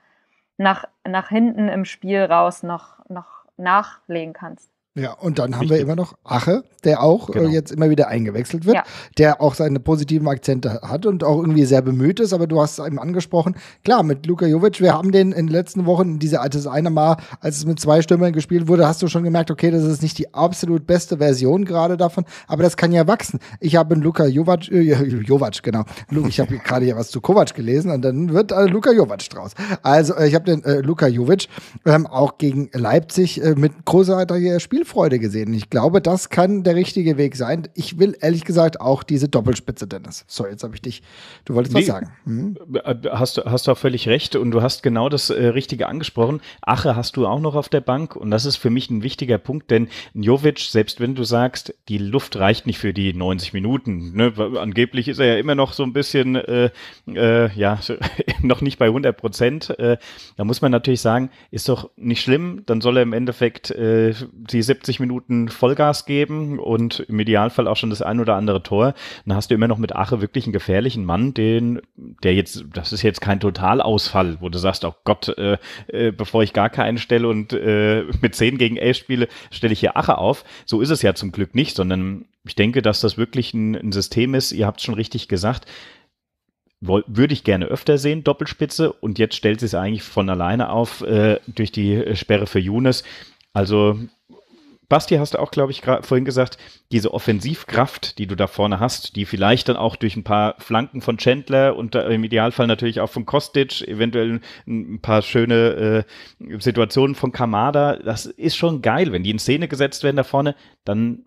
nach, nach hinten im Spiel raus noch, noch nachlegen kannst. Ja, und dann haben Richtig. wir immer noch Ache, der auch äh, genau. jetzt immer wieder eingewechselt wird, ja. der auch seine positiven Akzente hat und auch irgendwie sehr bemüht ist, aber du hast es eben angesprochen. Klar, mit Luka Jovic, wir haben den in den letzten Wochen, diese, das eine Mal, als es mit zwei Stürmern gespielt wurde, hast du schon gemerkt, okay, das ist nicht die absolut beste Version gerade davon, aber das kann ja wachsen. Ich habe in Luka Jovic, äh, Jovic, genau, ich habe gerade ja was zu Kovac gelesen und dann wird äh, Luka Jovac draus. Also äh, ich habe den äh, Luka Jovic ähm, auch gegen Leipzig äh, mit großartiger Spiel Spielfreude gesehen. ich glaube, das kann der richtige Weg sein. Ich will ehrlich gesagt auch diese Doppelspitze, Dennis. So, jetzt habe ich dich. Du wolltest nee, was sagen. Hm? Äh, hast, hast du auch völlig recht und du hast genau das äh, Richtige angesprochen. Ache hast du auch noch auf der Bank und das ist für mich ein wichtiger Punkt, denn Jovic, selbst wenn du sagst, die Luft reicht nicht für die 90 Minuten, ne? angeblich ist er ja immer noch so ein bisschen, äh, äh, ja, noch nicht bei 100 Prozent. Äh, da muss man natürlich sagen, ist doch nicht schlimm, dann soll er im Endeffekt äh, die 70 Minuten Vollgas geben und im Idealfall auch schon das ein oder andere Tor, dann hast du immer noch mit Ache wirklich einen gefährlichen Mann, den, der jetzt, das ist jetzt kein Totalausfall, wo du sagst, oh Gott, äh, äh, bevor ich gar keinen stelle und äh, mit 10 gegen 11 spiele, stelle ich hier Ache auf. So ist es ja zum Glück nicht, sondern ich denke, dass das wirklich ein, ein System ist, ihr habt es schon richtig gesagt, würde ich gerne öfter sehen, Doppelspitze. Und jetzt stellt sie es eigentlich von alleine auf äh, durch die Sperre für Younes. Also Basti, hast du auch, glaube ich, vorhin gesagt, diese Offensivkraft, die du da vorne hast, die vielleicht dann auch durch ein paar Flanken von Chandler und im Idealfall natürlich auch von Kostic, eventuell ein paar schöne äh, Situationen von Kamada, das ist schon geil. Wenn die in Szene gesetzt werden da vorne, dann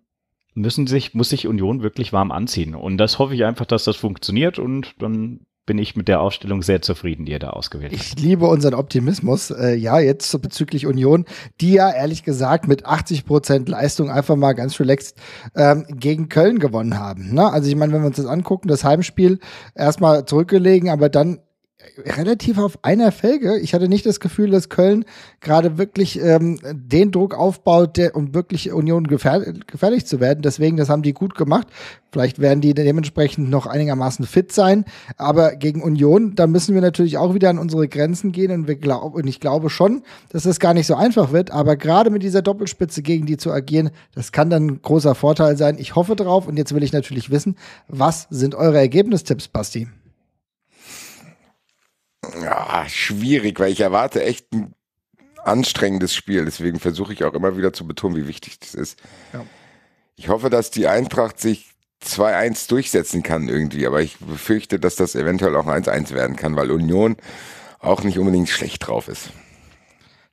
müssen sich, muss sich Union wirklich warm anziehen. Und das hoffe ich einfach, dass das funktioniert und dann bin ich mit der Aufstellung sehr zufrieden, die ihr da ausgewählt habt. Ich liebe unseren Optimismus. Äh, ja, jetzt bezüglich Union, die ja ehrlich gesagt mit 80 Prozent Leistung einfach mal ganz relaxed ähm, gegen Köln gewonnen haben. Ne? Also ich meine, wenn wir uns das angucken, das Heimspiel erstmal zurückgelegen, aber dann relativ auf einer Felge. Ich hatte nicht das Gefühl, dass Köln gerade wirklich ähm, den Druck aufbaut, der, um wirklich Union gefähr gefährlich zu werden. Deswegen, das haben die gut gemacht. Vielleicht werden die dementsprechend noch einigermaßen fit sein. Aber gegen Union, da müssen wir natürlich auch wieder an unsere Grenzen gehen. Und, wir glaub, und ich glaube schon, dass das gar nicht so einfach wird. Aber gerade mit dieser Doppelspitze gegen die zu agieren, das kann dann ein großer Vorteil sein. Ich hoffe drauf. Und jetzt will ich natürlich wissen, was sind eure Ergebnistipps, Basti? ja, schwierig, weil ich erwarte echt ein anstrengendes Spiel. Deswegen versuche ich auch immer wieder zu betonen, wie wichtig das ist. Ja. Ich hoffe, dass die Eintracht sich 2-1 durchsetzen kann irgendwie, aber ich befürchte, dass das eventuell auch 1-1 werden kann, weil Union auch nicht unbedingt schlecht drauf ist.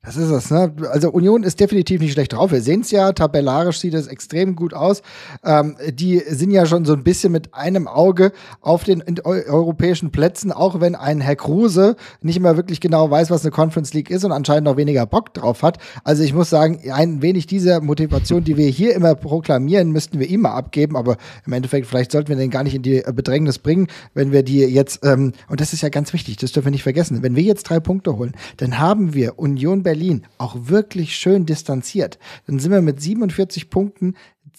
Das ist es, ne? Also Union ist definitiv nicht schlecht drauf. Wir sehen es ja, tabellarisch sieht es extrem gut aus. Ähm, die sind ja schon so ein bisschen mit einem Auge auf den europäischen Plätzen, auch wenn ein Herr Kruse nicht mehr wirklich genau weiß, was eine Conference League ist und anscheinend noch weniger Bock drauf hat. Also ich muss sagen, ein wenig dieser Motivation, die wir hier immer proklamieren, müssten wir immer abgeben. Aber im Endeffekt, vielleicht sollten wir den gar nicht in die Bedrängnis bringen, wenn wir die jetzt, ähm, und das ist ja ganz wichtig, das dürfen wir nicht vergessen, wenn wir jetzt drei Punkte holen, dann haben wir Union Berlin Berlin auch wirklich schön distanziert. Dann sind wir mit 47 Punkten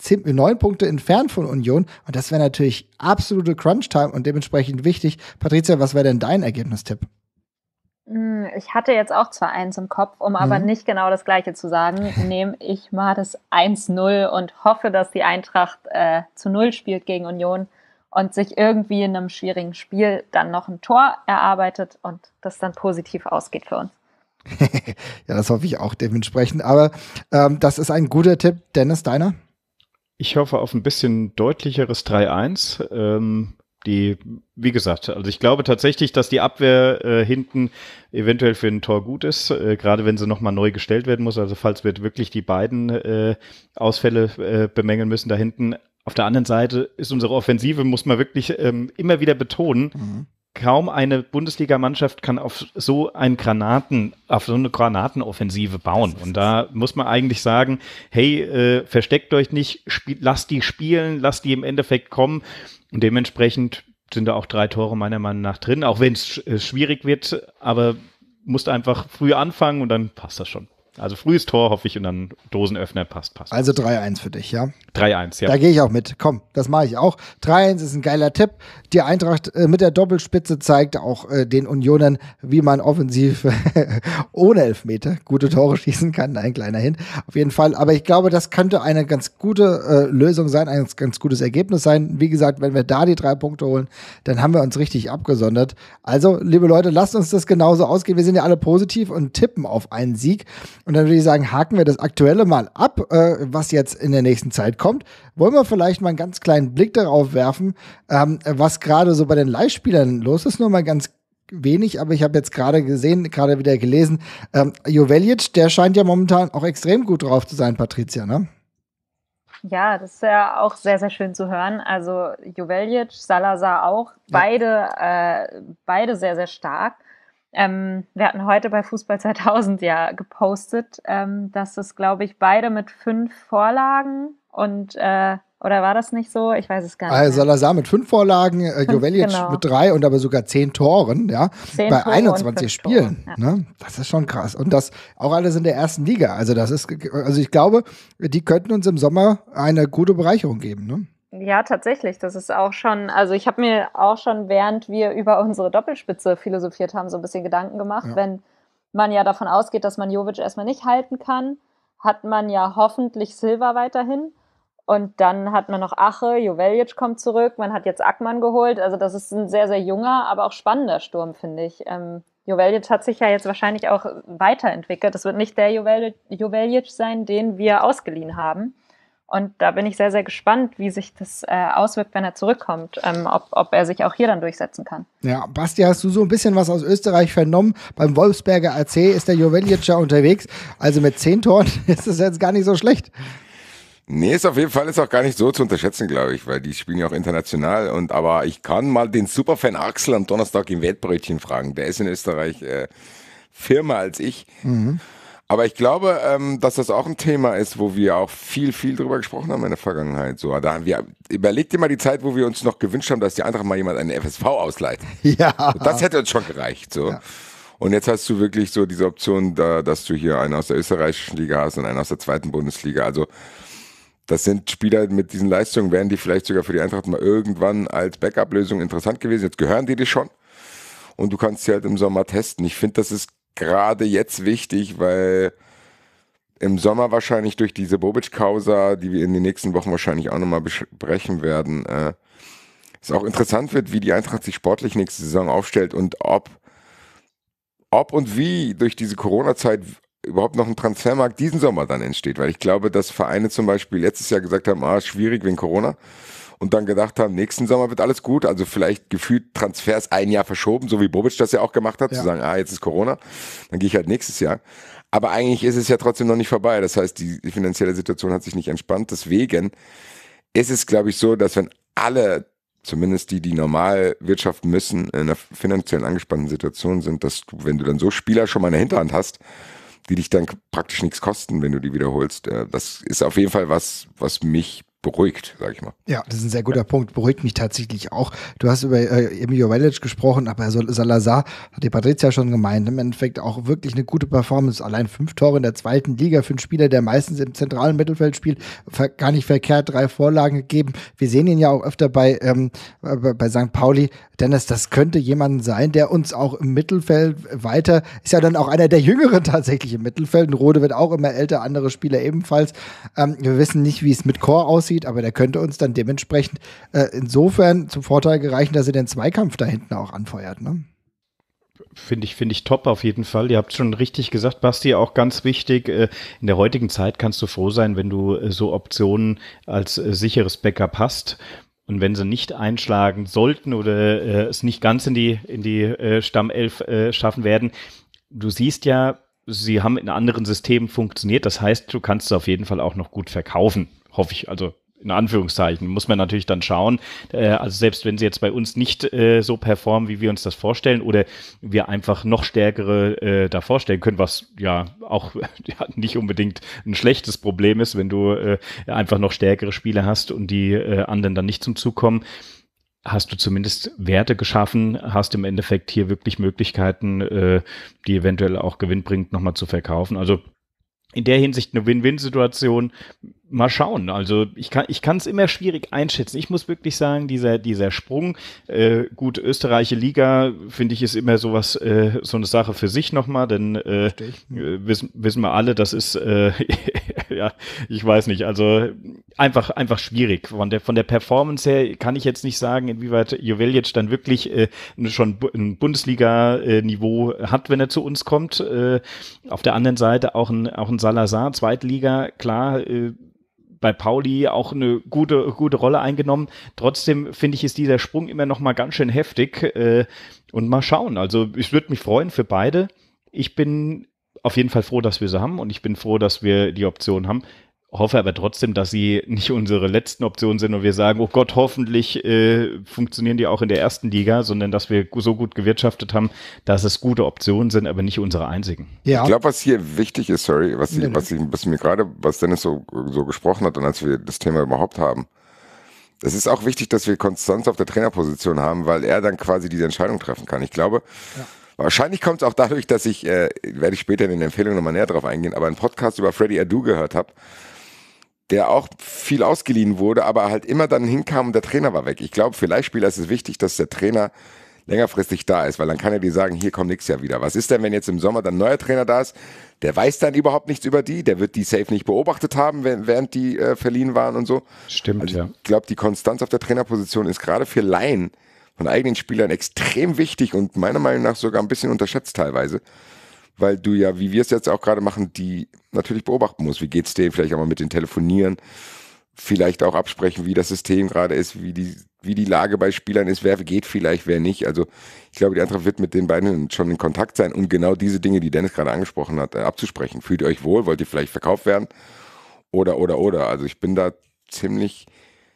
äh, neun Punkte entfernt von Union und das wäre natürlich absolute Crunch-Time und dementsprechend wichtig. Patricia, was wäre denn dein Ergebnistipp? Hm, ich hatte jetzt auch zwar eins im Kopf, um aber mhm. nicht genau das gleiche zu sagen, nehme ich mal das 1-0 und hoffe, dass die Eintracht äh, zu Null spielt gegen Union und sich irgendwie in einem schwierigen Spiel dann noch ein Tor erarbeitet und das dann positiv ausgeht für uns. ja, das hoffe ich auch dementsprechend. Aber ähm, das ist ein guter Tipp. Dennis, deiner? Ich hoffe auf ein bisschen deutlicheres 3-1. Ähm, die, wie gesagt, also ich glaube tatsächlich, dass die Abwehr äh, hinten eventuell für ein Tor gut ist, äh, gerade wenn sie nochmal neu gestellt werden muss. Also falls wir wirklich die beiden äh, Ausfälle äh, bemängeln müssen da hinten. Auf der anderen Seite ist unsere Offensive, muss man wirklich ähm, immer wieder betonen, mhm kaum eine Bundesligamannschaft kann auf so einen Granaten, auf so eine Granatenoffensive bauen. Und da muss man eigentlich sagen, hey, äh, versteckt euch nicht, lasst die spielen, lasst die im Endeffekt kommen. Und dementsprechend sind da auch drei Tore meiner Meinung nach drin, auch wenn es äh, schwierig wird, aber musst einfach früh anfangen und dann passt das schon. Also frühes Tor hoffe ich und dann Dosenöffner passt, passt. Also 3-1 für dich, ja? 3-1, ja. Da gehe ich auch mit. Komm, das mache ich auch. 3-1 ist ein geiler Tipp. Die Eintracht äh, mit der Doppelspitze zeigt auch äh, den Unionen, wie man offensiv ohne Elfmeter gute Tore schießen kann. Ein kleiner Hin. Auf jeden Fall. Aber ich glaube, das könnte eine ganz gute äh, Lösung sein, ein ganz gutes Ergebnis sein. Wie gesagt, wenn wir da die drei Punkte holen, dann haben wir uns richtig abgesondert. Also, liebe Leute, lasst uns das genauso ausgehen. Wir sind ja alle positiv und tippen auf einen Sieg. Und dann würde ich sagen, haken wir das Aktuelle mal ab, äh, was jetzt in der nächsten Zeit kommt. Wollen wir vielleicht mal einen ganz kleinen Blick darauf werfen, ähm, was gerade so bei den Leihspielern los ist, nur mal ganz wenig, aber ich habe jetzt gerade gesehen, gerade wieder gelesen, ähm, Jovelic, der scheint ja momentan auch extrem gut drauf zu sein, Patricia, ne? Ja, das ist ja auch sehr, sehr schön zu hören. Also Jovelic, Salazar auch, ja. beide, äh, beide sehr, sehr stark. Ähm, wir hatten heute bei Fußball 2000 ja gepostet, ähm, dass es, glaube ich, beide mit fünf Vorlagen und äh, oder war das nicht so? Ich weiß es gar nicht. Also Salazar mit fünf Vorlagen, äh, Jovelic genau. mit drei und aber sogar zehn Toren, ja. Zehn bei Tore 21 Spielen. Ja. Ne? Das ist schon krass. Und das auch alles in der ersten Liga. Also das ist, also ich glaube, die könnten uns im Sommer eine gute Bereicherung geben. Ne? Ja, tatsächlich. Das ist auch schon, also ich habe mir auch schon, während wir über unsere Doppelspitze philosophiert haben, so ein bisschen Gedanken gemacht. Ja. Wenn man ja davon ausgeht, dass man Jovic erstmal nicht halten kann, hat man ja hoffentlich Silva weiterhin. Und dann hat man noch Ache, Jovelic kommt zurück, man hat jetzt Ackmann geholt. Also das ist ein sehr, sehr junger, aber auch spannender Sturm, finde ich. Ähm, Jovelic hat sich ja jetzt wahrscheinlich auch weiterentwickelt. Das wird nicht der Jovelic, sein, den wir ausgeliehen haben. Und da bin ich sehr, sehr gespannt, wie sich das äh, auswirkt, wenn er zurückkommt, ähm, ob, ob er sich auch hier dann durchsetzen kann. Ja, Basti, hast du so ein bisschen was aus Österreich vernommen? Beim Wolfsberger AC ist der Jovelica unterwegs. Also mit zehn Toren ist es jetzt gar nicht so schlecht. Nee, ist auf jeden Fall ist auch gar nicht so zu unterschätzen, glaube ich, weil die spielen ja auch international. Und aber ich kann mal den Superfan Axel am Donnerstag im Wettbrötchen fragen. Der ist in Österreich äh, Firma als ich. Mhm. Aber ich glaube, ähm, dass das auch ein Thema ist, wo wir auch viel, viel drüber gesprochen haben in der Vergangenheit. So, da haben wir, überleg dir mal die Zeit, wo wir uns noch gewünscht haben, dass die Eintracht mal jemand eine FSV ausleiht. Ja. Das hätte uns schon gereicht, so. Ja. Und jetzt hast du wirklich so diese Option, da, dass du hier einen aus der österreichischen Liga hast und einen aus der zweiten Bundesliga. Also, das sind Spieler mit diesen Leistungen, wären die vielleicht sogar für die Eintracht mal irgendwann als Backup-Lösung interessant gewesen. Jetzt gehören die dir schon. Und du kannst sie halt im Sommer testen. Ich finde, das ist gerade jetzt wichtig, weil im Sommer wahrscheinlich durch diese Bobic-Causa, die wir in den nächsten Wochen wahrscheinlich auch nochmal besprechen werden, äh, es auch interessant wird, wie die Eintracht sich sportlich nächste Saison aufstellt und ob, ob und wie durch diese Corona-Zeit überhaupt noch ein Transfermarkt diesen Sommer dann entsteht. Weil ich glaube, dass Vereine zum Beispiel letztes Jahr gesagt haben, ah, schwierig wegen Corona und dann gedacht haben, nächsten Sommer wird alles gut. Also vielleicht gefühlt Transfers ein Jahr verschoben, so wie Bobic das ja auch gemacht hat, ja. zu sagen, ah, jetzt ist Corona, dann gehe ich halt nächstes Jahr. Aber eigentlich ist es ja trotzdem noch nicht vorbei. Das heißt, die finanzielle Situation hat sich nicht entspannt. Deswegen ist es, glaube ich, so, dass wenn alle, zumindest die, die normal wirtschaften müssen, in einer finanziellen angespannten Situation sind, dass du, wenn du dann so Spieler schon mal in der Hinterhand hast, die dich dann praktisch nichts kosten, wenn du die wiederholst. Äh, das ist auf jeden Fall was, was mich beruhigt, sage ich mal. Ja, das ist ein sehr guter ja. Punkt. Beruhigt mich tatsächlich auch. Du hast über äh, Emilio Village gesprochen, aber Salazar hat die Patricia schon gemeint. Im Endeffekt auch wirklich eine gute Performance. Allein fünf Tore in der zweiten Liga für einen Spieler, der meistens im zentralen Mittelfeld spielt, gar nicht verkehrt, drei Vorlagen gegeben. Wir sehen ihn ja auch öfter bei, ähm, bei St. Pauli. Dennis, das könnte jemand sein, der uns auch im Mittelfeld weiter, ist ja dann auch einer der Jüngeren tatsächlich im Mittelfeld. Und Rode wird auch immer älter, andere Spieler ebenfalls. Ähm, wir wissen nicht, wie es mit Chor aussieht zieht, aber der könnte uns dann dementsprechend äh, insofern zum Vorteil gereichen, dass er den Zweikampf da hinten auch anfeuert. Ne? Finde ich, finde ich top auf jeden Fall. Ihr habt schon richtig gesagt, Basti, auch ganz wichtig. Äh, in der heutigen Zeit kannst du froh sein, wenn du äh, so Optionen als äh, sicheres Backup hast. Und wenn sie nicht einschlagen sollten oder es nicht ganz in die, in die Stammelf schaffen werden, du siehst ja, sie haben in anderen Systemen funktioniert. Das heißt, du kannst es auf jeden Fall auch noch gut verkaufen. Hoffe ich. Also in Anführungszeichen. Muss man natürlich dann schauen. Äh, also selbst wenn sie jetzt bei uns nicht äh, so performen, wie wir uns das vorstellen, oder wir einfach noch stärkere äh, da vorstellen können, was ja auch ja, nicht unbedingt ein schlechtes Problem ist, wenn du einfach noch stärkere Spiele hast und die anderen dann nicht zum Zug kommen hast du zumindest Werte geschaffen, hast im Endeffekt hier wirklich Möglichkeiten, äh, die eventuell auch Gewinn bringt, nochmal zu verkaufen. Also in der Hinsicht eine Win-Win-Situation mal schauen. Also ich kann ich kann es immer schwierig einschätzen. Ich muss wirklich sagen, dieser dieser Sprung, äh, gut österreichische Liga finde ich ist immer sowas äh, so eine Sache für sich nochmal, denn äh, äh wissen wissen wir alle, das ist äh, ja ich weiß nicht. Also einfach einfach schwierig von der von der Performance her kann ich jetzt nicht sagen, inwieweit Jovelic dann wirklich äh, schon ein Bundesliga-Niveau hat, wenn er zu uns kommt. Äh, auf der anderen Seite auch ein auch ein Salazar Zweitliga klar. Äh, bei Pauli auch eine gute, gute Rolle eingenommen. Trotzdem finde ich, ist dieser Sprung immer noch mal ganz schön heftig. Äh, und mal schauen. Also ich würde mich freuen für beide. Ich bin auf jeden Fall froh, dass wir sie haben und ich bin froh, dass wir die Option haben hoffe aber trotzdem, dass sie nicht unsere letzten Optionen sind und wir sagen, oh Gott, hoffentlich äh, funktionieren die auch in der ersten Liga, sondern dass wir so gut gewirtschaftet haben, dass es gute Optionen sind, aber nicht unsere einzigen. Ja. Ich glaube, was hier wichtig ist, sorry, was, ich, was, ich, was mir gerade, was Dennis so, so gesprochen hat und als wir das Thema überhaupt haben, es ist auch wichtig, dass wir Konstanz auf der Trainerposition haben, weil er dann quasi diese Entscheidung treffen kann. Ich glaube, ja. Wahrscheinlich kommt es auch dadurch, dass ich, äh, werde ich später in den Empfehlungen nochmal näher drauf eingehen, aber einen Podcast über Freddy Adu gehört habe, der auch viel ausgeliehen wurde, aber halt immer dann hinkam und der Trainer war weg. Ich glaube, für Leihspieler ist es wichtig, dass der Trainer längerfristig da ist, weil dann kann er dir sagen, hier kommt nächstes ja wieder. Was ist denn, wenn jetzt im Sommer dann ein neuer Trainer da ist? Der weiß dann überhaupt nichts über die, der wird die safe nicht beobachtet haben, während die äh, verliehen waren und so. Stimmt, also, ja. Ich glaube, die Konstanz auf der Trainerposition ist gerade für Laien von eigenen Spielern extrem wichtig und meiner Meinung nach sogar ein bisschen unterschätzt teilweise weil du ja, wie wir es jetzt auch gerade machen, die natürlich beobachten musst. Wie geht's denen? Vielleicht auch mal mit den telefonieren, vielleicht auch absprechen, wie das System gerade ist, wie die, wie die Lage bei Spielern ist, wer geht vielleicht, wer nicht. Also ich glaube, die Eintracht wird mit den beiden schon in Kontakt sein, um genau diese Dinge, die Dennis gerade angesprochen hat, äh, abzusprechen. Fühlt ihr euch wohl? Wollt ihr vielleicht verkauft werden? Oder, oder, oder. Also ich bin da ziemlich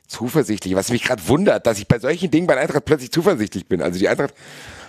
zuversichtlich, was mich gerade wundert, dass ich bei solchen Dingen bei der Eintracht plötzlich zuversichtlich bin. Also die Eintracht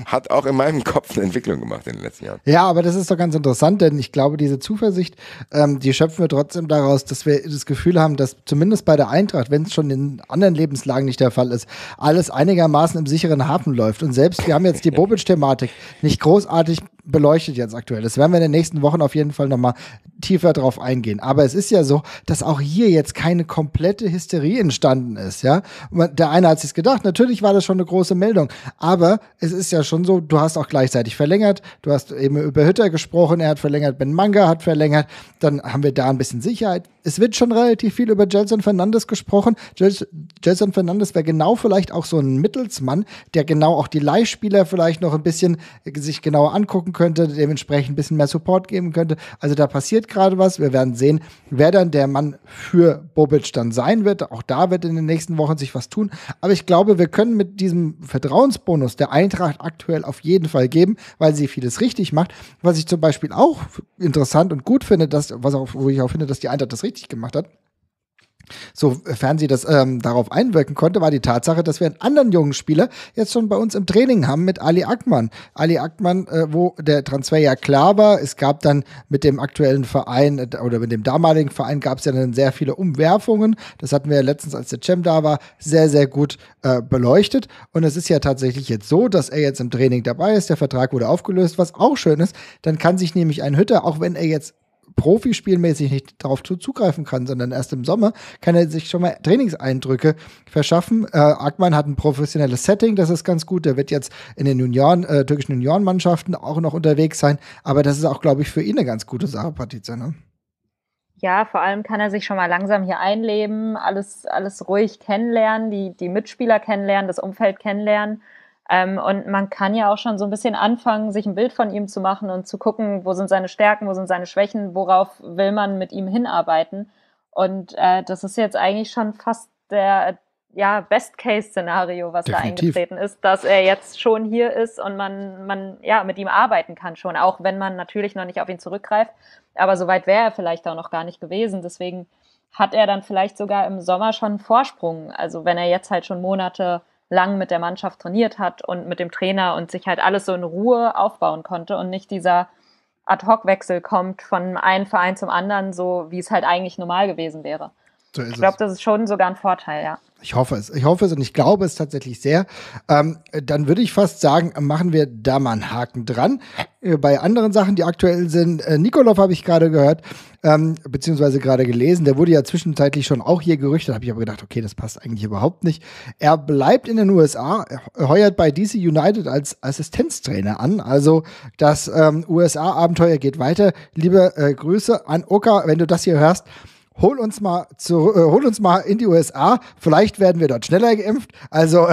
hat auch in meinem Kopf eine Entwicklung gemacht in den letzten Jahren. Ja, aber das ist doch ganz interessant, denn ich glaube, diese Zuversicht, ähm, die schöpfen wir trotzdem daraus, dass wir das Gefühl haben, dass zumindest bei der Eintracht, wenn es schon in anderen Lebenslagen nicht der Fall ist, alles einigermaßen im sicheren Hafen läuft. Und selbst wir haben jetzt die Bobic-Thematik nicht großartig beleuchtet jetzt aktuell. Das werden wir in den nächsten Wochen auf jeden Fall nochmal tiefer drauf eingehen. Aber es ist ja so, dass auch hier jetzt keine komplette Hysterie entstanden ist, ja. Der eine hat sich gedacht, natürlich war das schon eine große Meldung, aber es ist ja schon so, du hast auch gleichzeitig verlängert, du hast eben über Hütter gesprochen, er hat verlängert, Ben Manga hat verlängert, dann haben wir da ein bisschen Sicherheit. Es wird schon relativ viel über Jelson Fernandes gesprochen. Jelson Fernandes wäre genau vielleicht auch so ein Mittelsmann, der genau auch die Leihspieler vielleicht noch ein bisschen äh, sich genauer angucken könnte, dementsprechend ein bisschen mehr Support geben könnte. Also da passiert gerade was. Wir werden sehen, wer dann der Mann für Bobic dann sein wird. Auch da wird in den nächsten Wochen sich was tun. Aber ich glaube, wir können mit diesem Vertrauensbonus der Eintracht aktuell aktuell auf jeden Fall geben, weil sie vieles richtig macht. Was ich zum Beispiel auch interessant und gut finde, dass, was auch, wo ich auch finde, dass die Eintracht das richtig gemacht hat Sofern äh, sie das ähm, darauf einwirken konnte, war die Tatsache, dass wir einen anderen jungen Spieler jetzt schon bei uns im Training haben mit Ali Akman. Ali Akman, äh, wo der Transfer ja klar war, es gab dann mit dem aktuellen Verein äh, oder mit dem damaligen Verein gab es ja dann sehr viele Umwerfungen. Das hatten wir ja letztens, als der Cem da war, sehr, sehr gut äh, beleuchtet. Und es ist ja tatsächlich jetzt so, dass er jetzt im Training dabei ist. Der Vertrag wurde aufgelöst, was auch schön ist. Dann kann sich nämlich ein Hütter, auch wenn er jetzt profispielmäßig nicht darauf zugreifen kann, sondern erst im Sommer kann er sich schon mal Trainingseindrücke verschaffen. Äh, Akman hat ein professionelles Setting, das ist ganz gut. Der wird jetzt in den Junioren, äh, türkischen Juniorenmannschaften auch noch unterwegs sein. Aber das ist auch, glaube ich, für ihn eine ganz gute Sache, Patrizia. Ne? Ja, vor allem kann er sich schon mal langsam hier einleben, alles, alles ruhig kennenlernen, die, die Mitspieler kennenlernen, das Umfeld kennenlernen. Ähm, und man kann ja auch schon so ein bisschen anfangen, sich ein Bild von ihm zu machen und zu gucken, wo sind seine Stärken, wo sind seine Schwächen, worauf will man mit ihm hinarbeiten. Und äh, das ist jetzt eigentlich schon fast der ja, Best-Case-Szenario, was Definitiv. da eingetreten ist, dass er jetzt schon hier ist und man, man ja mit ihm arbeiten kann schon, auch wenn man natürlich noch nicht auf ihn zurückgreift. Aber so weit wäre er vielleicht auch noch gar nicht gewesen. Deswegen hat er dann vielleicht sogar im Sommer schon einen Vorsprung. Also wenn er jetzt halt schon Monate lang mit der Mannschaft trainiert hat und mit dem Trainer und sich halt alles so in Ruhe aufbauen konnte und nicht dieser Ad-Hoc-Wechsel kommt von einem Verein zum anderen, so wie es halt eigentlich normal gewesen wäre. So ich glaube, das ist schon sogar ein Vorteil, ja. Ich hoffe es. Ich hoffe es und ich glaube es tatsächlich sehr. Ähm, dann würde ich fast sagen, machen wir da mal einen Haken dran. Äh, bei anderen Sachen, die aktuell sind, äh, Nikolov habe ich gerade gehört, ähm, beziehungsweise gerade gelesen. Der wurde ja zwischenzeitlich schon auch hier gerüchtet. Habe ich aber gedacht, okay, das passt eigentlich überhaupt nicht. Er bleibt in den USA, heuert bei DC United als Assistenztrainer an. Also das ähm, USA-Abenteuer geht weiter. Liebe äh, Grüße an Oka, wenn du das hier hörst hol uns mal zu, äh, hol uns mal in die USA. Vielleicht werden wir dort schneller geimpft. Also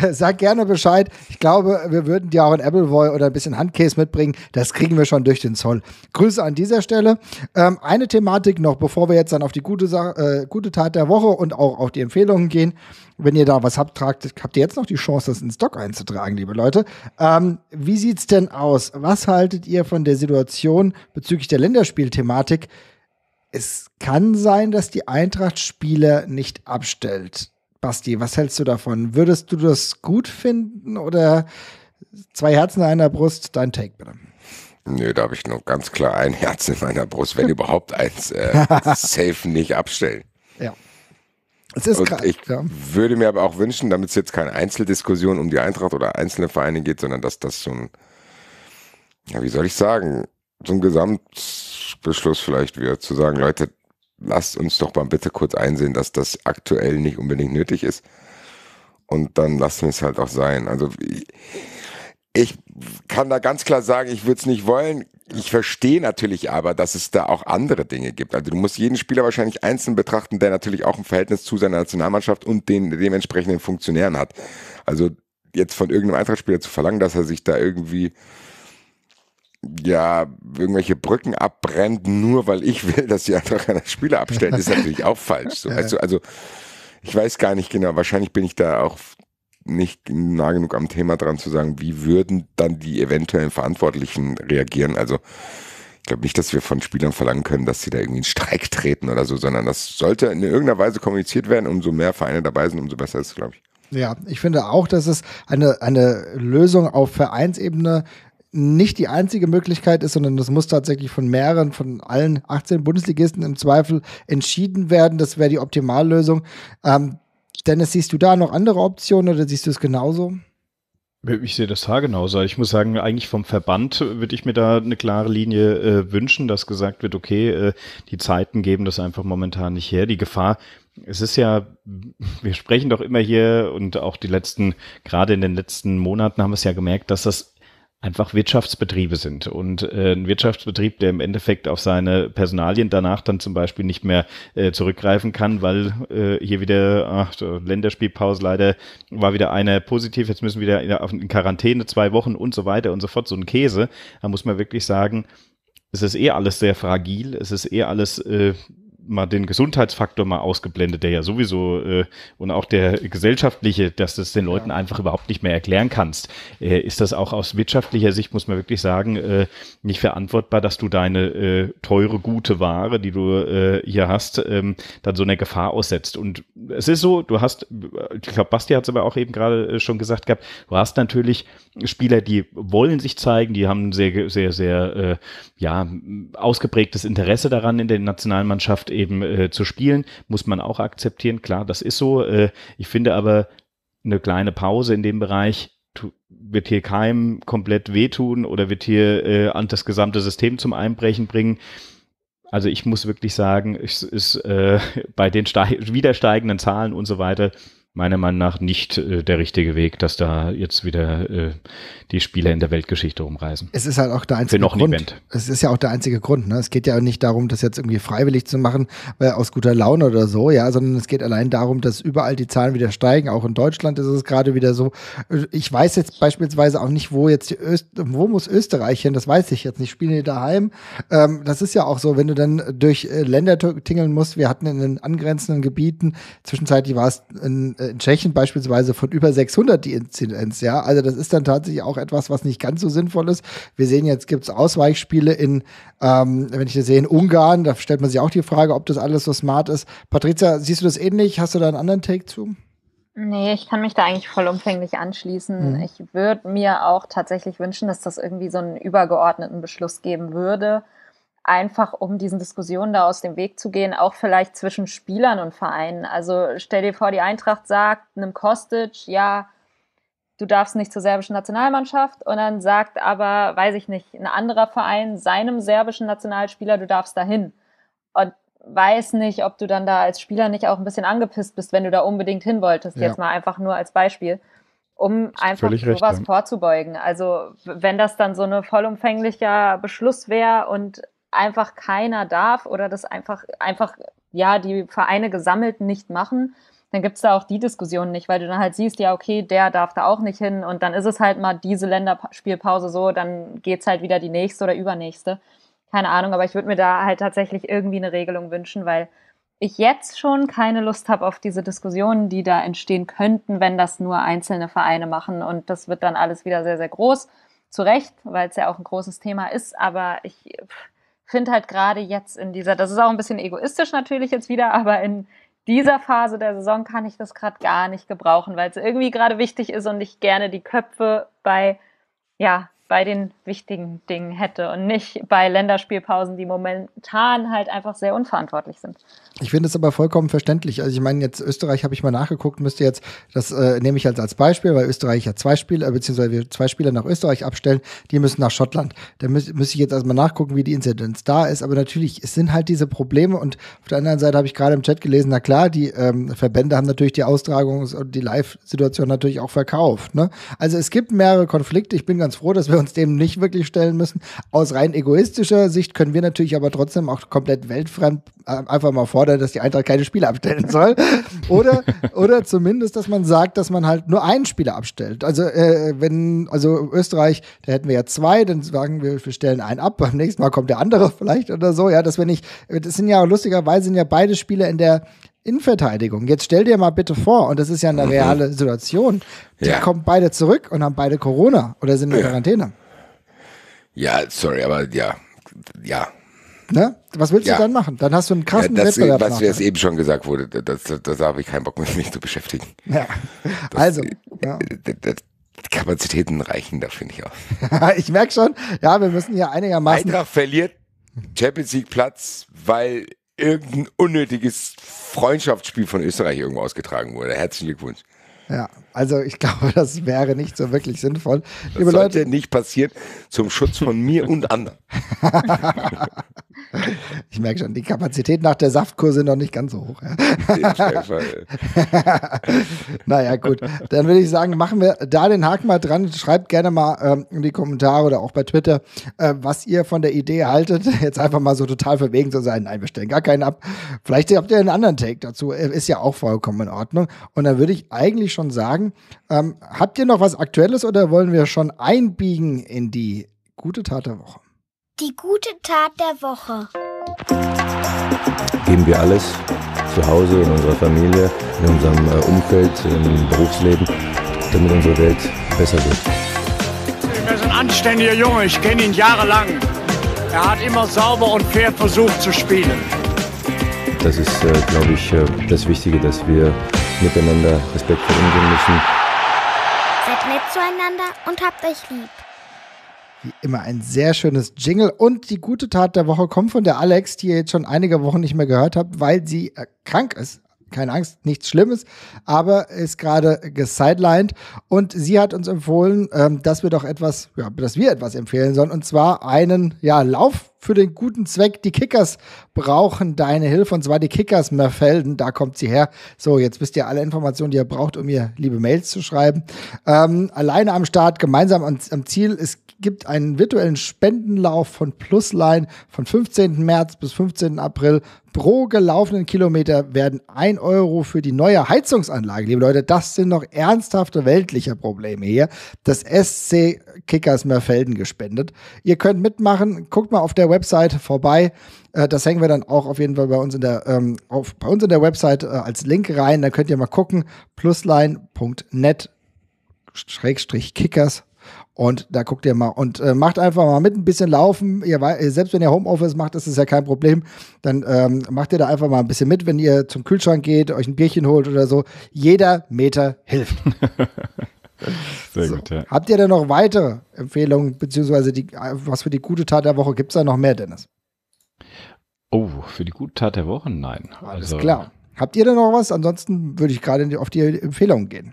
äh, sag gerne Bescheid. Ich glaube, wir würden dir auch ein Appleboy oder ein bisschen Handcase mitbringen. Das kriegen wir schon durch den Zoll. Grüße an dieser Stelle. Ähm, eine Thematik noch, bevor wir jetzt dann auf die gute, Sa äh, gute Tat der Woche und auch auf die Empfehlungen gehen. Wenn ihr da was habt, tragt, habt ihr jetzt noch die Chance, das ins Stock einzutragen, liebe Leute. Ähm, wie sieht's denn aus? Was haltet ihr von der Situation bezüglich der Länderspielthematik? es kann sein, dass die Eintracht Spieler nicht abstellt. Basti, was hältst du davon? Würdest du das gut finden oder zwei Herzen in einer Brust? Dein Take bitte. Nö, da habe ich nur ganz klar ein Herz in meiner Brust, wenn überhaupt eins. Äh, safe nicht abstellen. Ja. Es ist krass, ich ja. würde mir aber auch wünschen, damit es jetzt keine Einzeldiskussion um die Eintracht oder einzelne Vereine geht, sondern dass das so ein, ja, wie soll ich sagen, so ein Gesamt Beschluss vielleicht wieder zu sagen, Leute, lasst uns doch mal bitte kurz einsehen, dass das aktuell nicht unbedingt nötig ist. Und dann lassen wir es halt auch sein. Also ich, ich kann da ganz klar sagen, ich würde es nicht wollen. Ich verstehe natürlich aber, dass es da auch andere Dinge gibt. Also du musst jeden Spieler wahrscheinlich einzeln betrachten, der natürlich auch ein Verhältnis zu seiner Nationalmannschaft und den dementsprechenden Funktionären hat. Also jetzt von irgendeinem Eintrachtspieler zu verlangen, dass er sich da irgendwie ja, irgendwelche Brücken abbrennt, nur weil ich will, dass sie einfach an das Spieler abstellen, ist natürlich auch falsch. So. Also, also, ich weiß gar nicht genau, wahrscheinlich bin ich da auch nicht nah genug am Thema dran zu sagen, wie würden dann die eventuellen Verantwortlichen reagieren. Also ich glaube nicht, dass wir von Spielern verlangen können, dass sie da irgendwie in Streik treten oder so, sondern das sollte in irgendeiner Weise kommuniziert werden. Umso mehr Vereine dabei sind, umso besser ist es, glaube ich. Ja, ich finde auch, dass es eine, eine Lösung auf Vereinsebene nicht die einzige Möglichkeit ist, sondern das muss tatsächlich von mehreren, von allen 18 Bundesligisten im Zweifel entschieden werden. Das wäre die Optimallösung. Ähm, Dennis, siehst du da noch andere Optionen oder siehst du es genauso? Ich sehe das da genauso. Ich muss sagen, eigentlich vom Verband würde ich mir da eine klare Linie äh, wünschen, dass gesagt wird, okay, äh, die Zeiten geben das einfach momentan nicht her. Die Gefahr, es ist ja, wir sprechen doch immer hier und auch die letzten, gerade in den letzten Monaten haben wir es ja gemerkt, dass das einfach Wirtschaftsbetriebe sind. Und äh, ein Wirtschaftsbetrieb, der im Endeffekt auf seine Personalien danach dann zum Beispiel nicht mehr äh, zurückgreifen kann, weil äh, hier wieder ach, Länderspielpause leider war wieder einer positiv, jetzt müssen wieder in, in Quarantäne zwei Wochen und so weiter und so fort, so ein Käse. Da muss man wirklich sagen, es ist eh alles sehr fragil, es ist eh alles äh, mal den Gesundheitsfaktor mal ausgeblendet, der ja sowieso äh, und auch der gesellschaftliche, dass du es den Leuten ja. einfach überhaupt nicht mehr erklären kannst, äh, ist das auch aus wirtschaftlicher Sicht, muss man wirklich sagen, äh, nicht verantwortbar, dass du deine äh, teure, gute Ware, die du äh, hier hast, ähm, dann so eine Gefahr aussetzt. Und es ist so, du hast, äh, ich glaube, Basti hat es aber auch eben gerade äh, schon gesagt gehabt, du hast natürlich Spieler, die wollen sich zeigen, die haben sehr, sehr, sehr äh, ja, ausgeprägtes Interesse daran in der Nationalmannschaft eben äh, zu spielen, muss man auch akzeptieren. Klar, das ist so. Äh, ich finde aber eine kleine Pause in dem Bereich wird hier keinem komplett wehtun oder wird hier äh, an das gesamte System zum Einbrechen bringen. Also ich muss wirklich sagen, es ist äh, bei den steig wieder steigenden Zahlen und so weiter meiner Meinung nach nicht äh, der richtige Weg, dass da jetzt wieder äh, die Spieler in der Weltgeschichte rumreisen. Es ist halt auch der einzige Grund. Event. Es ist ja auch der einzige Grund. Ne? Es geht ja nicht darum, das jetzt irgendwie freiwillig zu machen, äh, aus guter Laune oder so, ja, sondern es geht allein darum, dass überall die Zahlen wieder steigen. Auch in Deutschland ist es gerade wieder so. Äh, ich weiß jetzt beispielsweise auch nicht, wo jetzt Öst wo muss Österreich hin, das weiß ich jetzt nicht. Spielen die daheim? Ähm, das ist ja auch so, wenn du dann durch äh, Länder tingeln musst. Wir hatten in den angrenzenden Gebieten, zwischenzeitlich war es in äh, in Tschechien beispielsweise von über 600 die Inzidenz, ja. Also das ist dann tatsächlich auch etwas, was nicht ganz so sinnvoll ist. Wir sehen jetzt, gibt es Ausweichspiele in, ähm, wenn ich das sehe, in Ungarn, da stellt man sich auch die Frage, ob das alles so smart ist. Patricia, siehst du das ähnlich? Hast du da einen anderen Take zu? Nee, ich kann mich da eigentlich vollumfänglich anschließen. Mhm. Ich würde mir auch tatsächlich wünschen, dass das irgendwie so einen übergeordneten Beschluss geben würde einfach um diesen Diskussionen da aus dem Weg zu gehen, auch vielleicht zwischen Spielern und Vereinen. Also stell dir vor, die Eintracht sagt einem Kostic, ja, du darfst nicht zur serbischen Nationalmannschaft und dann sagt aber, weiß ich nicht, ein anderer Verein seinem serbischen Nationalspieler, du darfst dahin. Und weiß nicht, ob du dann da als Spieler nicht auch ein bisschen angepisst bist, wenn du da unbedingt hin wolltest. Ja. Jetzt mal einfach nur als Beispiel um einfach sowas recht, vorzubeugen. Also wenn das dann so eine vollumfänglicher Beschluss wäre und einfach keiner darf oder das einfach, einfach, ja, die Vereine gesammelt nicht machen, dann gibt es da auch die Diskussion nicht, weil du dann halt siehst, ja, okay, der darf da auch nicht hin und dann ist es halt mal diese Länderspielpause so, dann geht es halt wieder die nächste oder übernächste. Keine Ahnung, aber ich würde mir da halt tatsächlich irgendwie eine Regelung wünschen, weil ich jetzt schon keine Lust habe auf diese Diskussionen, die da entstehen könnten, wenn das nur einzelne Vereine machen. Und das wird dann alles wieder sehr, sehr groß. Zu Recht, weil es ja auch ein großes Thema ist. Aber ich, pff, finde halt gerade jetzt in dieser, das ist auch ein bisschen egoistisch natürlich jetzt wieder, aber in dieser Phase der Saison kann ich das gerade gar nicht gebrauchen, weil es irgendwie gerade wichtig ist und ich gerne die Köpfe bei ja, bei den wichtigen Dingen hätte und nicht bei Länderspielpausen, die momentan halt einfach sehr unverantwortlich sind. Ich finde es aber vollkommen verständlich. Also ich meine, jetzt Österreich habe ich mal nachgeguckt, müsste jetzt, das äh, nehme ich als, als Beispiel, weil Österreich ja zwei Spieler, äh, beziehungsweise wir zwei Spieler nach Österreich abstellen, die müssen nach Schottland. Da müß, müsste ich jetzt erstmal nachgucken, wie die Inzidenz da ist. Aber natürlich, es sind halt diese Probleme und auf der anderen Seite habe ich gerade im Chat gelesen, na klar, die ähm, Verbände haben natürlich die Austragung und die Live-Situation natürlich auch verkauft. Ne? Also es gibt mehrere Konflikte. Ich bin ganz froh, dass wir uns dem nicht wirklich stellen müssen. Aus rein egoistischer Sicht können wir natürlich aber trotzdem auch komplett weltfremd äh, einfach mal fordern, dass die Eintracht keine Spiele abstellen soll. Oder, oder zumindest, dass man sagt, dass man halt nur einen Spieler abstellt. Also, äh, wenn, also Österreich, da hätten wir ja zwei, dann sagen wir, wir stellen einen ab, beim nächsten Mal kommt der andere vielleicht oder so. Ja, dass wir nicht, das sind ja lustigerweise sind ja beide Spieler in der Innenverteidigung. Jetzt stell dir mal bitte vor, und das ist ja eine mhm. reale Situation, die ja. kommen beide zurück und haben beide Corona oder sind in ja. Quarantäne. Ja, sorry, aber ja, ja. Ne? Was willst ja. du dann machen? Dann hast du einen krassen ja, das, Wettbewerb. E-, was wir ne? jetzt eben schon gesagt wurde, da habe ich keinen Bock, mich zu beschäftigen. Ja. Das, also. E, ja. Das, Kapazitäten reichen da, finde ich auch. ich merke schon, ja, wir müssen hier einigermaßen. Eintracht verliert Champions League Platz, weil irgendein unnötiges Freundschaftsspiel von Österreich irgendwo ausgetragen wurde. Herzlichen Glückwunsch. Ja, also ich glaube, das wäre nicht so wirklich sinnvoll. Das Liebe sollte Leute, nicht passieren zum Schutz von mir und anderen. ich merke schon, die Kapazität nach der Saftkurse sind noch nicht ganz so hoch. Ja. naja, gut. Dann würde ich sagen, machen wir da den Haken mal dran. Schreibt gerne mal ähm, in die Kommentare oder auch bei Twitter, äh, was ihr von der Idee haltet. Jetzt einfach mal so total verwegen zu sein. Nein, wir stellen gar keinen ab. Vielleicht habt ihr einen anderen Take dazu. Äh, ist ja auch vollkommen in Ordnung. Und dann würde ich eigentlich schon sagen, sagen. Ähm, habt ihr noch was Aktuelles oder wollen wir schon einbiegen in die gute Tat der Woche? Die gute Tat der Woche. Geben wir alles zu Hause, in unserer Familie, in unserem äh, Umfeld, im Berufsleben, damit unsere Welt besser wird. Er ist ein anständiger Junge, ich kenne ihn jahrelang. Er hat immer sauber und fair versucht zu spielen. Das ist, äh, glaube ich, äh, das Wichtige, dass wir miteinander respektvoll umgehen müssen. Seid nett zueinander und habt euch lieb. Wie immer ein sehr schönes Jingle. Und die gute Tat der Woche kommt von der Alex, die ihr jetzt schon einige Wochen nicht mehr gehört habt, weil sie äh, krank ist. Keine Angst, nichts Schlimmes, aber ist gerade gesidelined. Und sie hat uns empfohlen, ähm, dass wir doch etwas, ja, dass wir etwas empfehlen sollen. Und zwar einen ja, Lauf, für den guten Zweck. Die Kickers brauchen deine Hilfe und zwar die Kickers Merfelden. Da kommt sie her. So, jetzt wisst ihr alle Informationen, die ihr braucht, um ihr liebe Mails zu schreiben. Ähm, alleine am Start, gemeinsam am, am Ziel. Es gibt einen virtuellen Spendenlauf von Plusline von 15. März bis 15. April. Pro gelaufenen Kilometer werden 1 Euro für die neue Heizungsanlage. Liebe Leute, das sind noch ernsthafte weltliche Probleme hier. Das SC Kickers Merfelden gespendet. Ihr könnt mitmachen. Guckt mal auf der Website vorbei. Äh, das hängen wir dann auch auf jeden Fall bei uns in der, ähm, auf, bei uns in der Website äh, als Link rein. Da könnt ihr mal gucken. plusline.net Schrägstrich Kickers. Und da guckt ihr mal und äh, macht einfach mal mit ein bisschen laufen. Ihr, äh, selbst wenn ihr Homeoffice macht, ist es ja kein Problem. Dann ähm, macht ihr da einfach mal ein bisschen mit, wenn ihr zum Kühlschrank geht, euch ein Bierchen holt oder so. Jeder Meter hilft. Sehr so. gut, ja. Habt ihr denn noch weitere Empfehlungen, beziehungsweise die, was für die gute Tat der Woche? Gibt es da noch mehr, Dennis? Oh, für die gute Tat der Woche? Nein. Alles also, klar. Habt ihr denn noch was? Ansonsten würde ich gerade auf die Empfehlungen gehen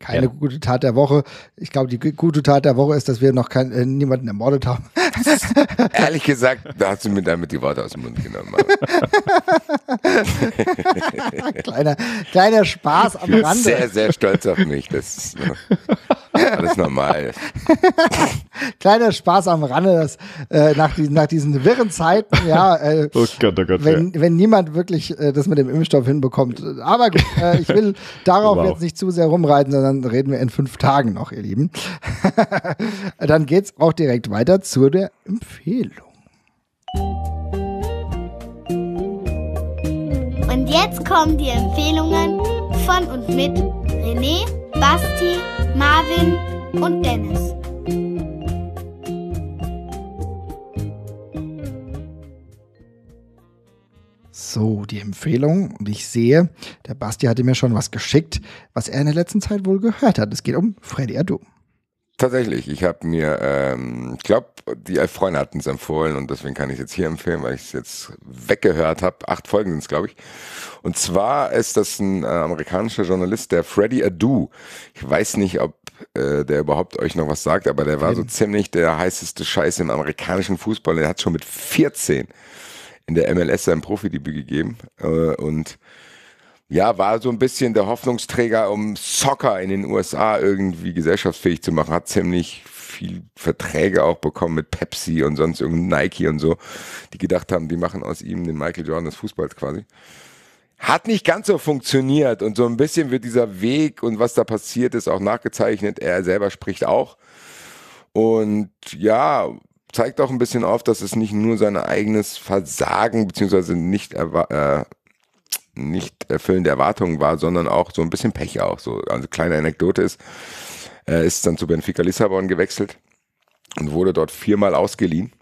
keine ja. gute Tat der Woche. Ich glaube, die gute Tat der Woche ist, dass wir noch kein, äh, niemanden ermordet haben. Ehrlich gesagt, da hast du mir damit die Worte aus dem Mund genommen. kleiner, kleiner Spaß am Rande. Ich bin sehr, sehr stolz auf mich. Das ist alles normal. kleiner Spaß am Rande, dass, äh, nach, diesen, nach diesen wirren Zeiten, ja, äh, oh Gott, oh Gott, wenn, ja. wenn niemand wirklich äh, das mit dem Impfstoff hinbekommt. Aber gut, äh, ich will darauf wow. jetzt nicht zu sehr rumreiten, sondern sondern reden wir in fünf Tagen noch, ihr Lieben. Dann geht's auch direkt weiter zu der Empfehlung. Und jetzt kommen die Empfehlungen von und mit René, Basti, Marvin und Dennis. So, die Empfehlung. Und ich sehe, der Basti hatte mir schon was geschickt, was er in der letzten Zeit wohl gehört hat. Es geht um Freddy Adu. Tatsächlich, ich habe mir, ähm, ich glaube, die elf Freunde hatten es empfohlen und deswegen kann ich es jetzt hier empfehlen, weil ich es jetzt weggehört habe. Acht Folgen sind es, glaube ich. Und zwar ist das ein äh, amerikanischer Journalist, der Freddy Adu. Ich weiß nicht, ob äh, der überhaupt euch noch was sagt, aber der war so ziemlich der heißeste Scheiß im amerikanischen Fußball. Der hat schon mit 14 in der MLS sein Profidebüt gegeben äh, und ja, war so ein bisschen der Hoffnungsträger, um Soccer in den USA irgendwie gesellschaftsfähig zu machen. Hat ziemlich viel Verträge auch bekommen mit Pepsi und sonst irgendein Nike und so, die gedacht haben, die machen aus ihm den Michael Jordan des Fußballs quasi. Hat nicht ganz so funktioniert und so ein bisschen wird dieser Weg und was da passiert ist auch nachgezeichnet. Er selber spricht auch. Und ja, zeigt auch ein bisschen auf, dass es nicht nur sein eigenes Versagen beziehungsweise nicht äh, nicht erfüllende Erwartungen war, sondern auch so ein bisschen Pech auch. So, also kleine Anekdote ist, er äh, ist dann zu Benfica Lissabon gewechselt und wurde dort viermal ausgeliehen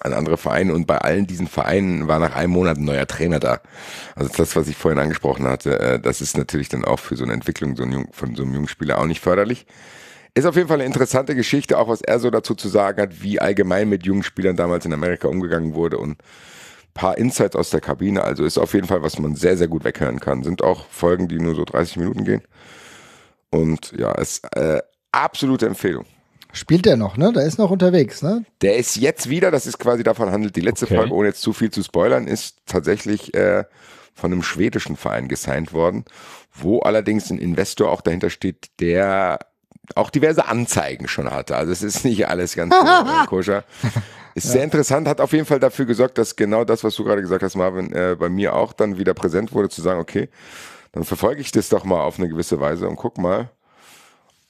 an andere Vereine und bei allen diesen Vereinen war nach einem Monat ein neuer Trainer da. Also das, was ich vorhin angesprochen hatte, äh, das ist natürlich dann auch für so eine Entwicklung von so einem jungen Spieler auch nicht förderlich. Ist auf jeden Fall eine interessante Geschichte, auch was er so dazu zu sagen hat, wie allgemein mit jungen Spielern damals in Amerika umgegangen wurde und ein paar Insights aus der Kabine. Also ist auf jeden Fall, was man sehr, sehr gut weghören kann. Sind auch Folgen, die nur so 30 Minuten gehen. Und ja, ist äh, absolute Empfehlung. Spielt der noch, ne? Der ist noch unterwegs, ne? Der ist jetzt wieder, das ist quasi davon handelt die letzte okay. Folge, ohne jetzt zu viel zu spoilern, ist tatsächlich äh, von einem schwedischen Verein gesigned worden, wo allerdings ein Investor auch dahinter steht, der auch diverse Anzeigen schon hatte. Also es ist nicht alles ganz koscher. Ist ja. sehr interessant, hat auf jeden Fall dafür gesorgt, dass genau das, was du gerade gesagt hast, Marvin, äh, bei mir auch dann wieder präsent wurde, zu sagen, okay, dann verfolge ich das doch mal auf eine gewisse Weise und guck mal,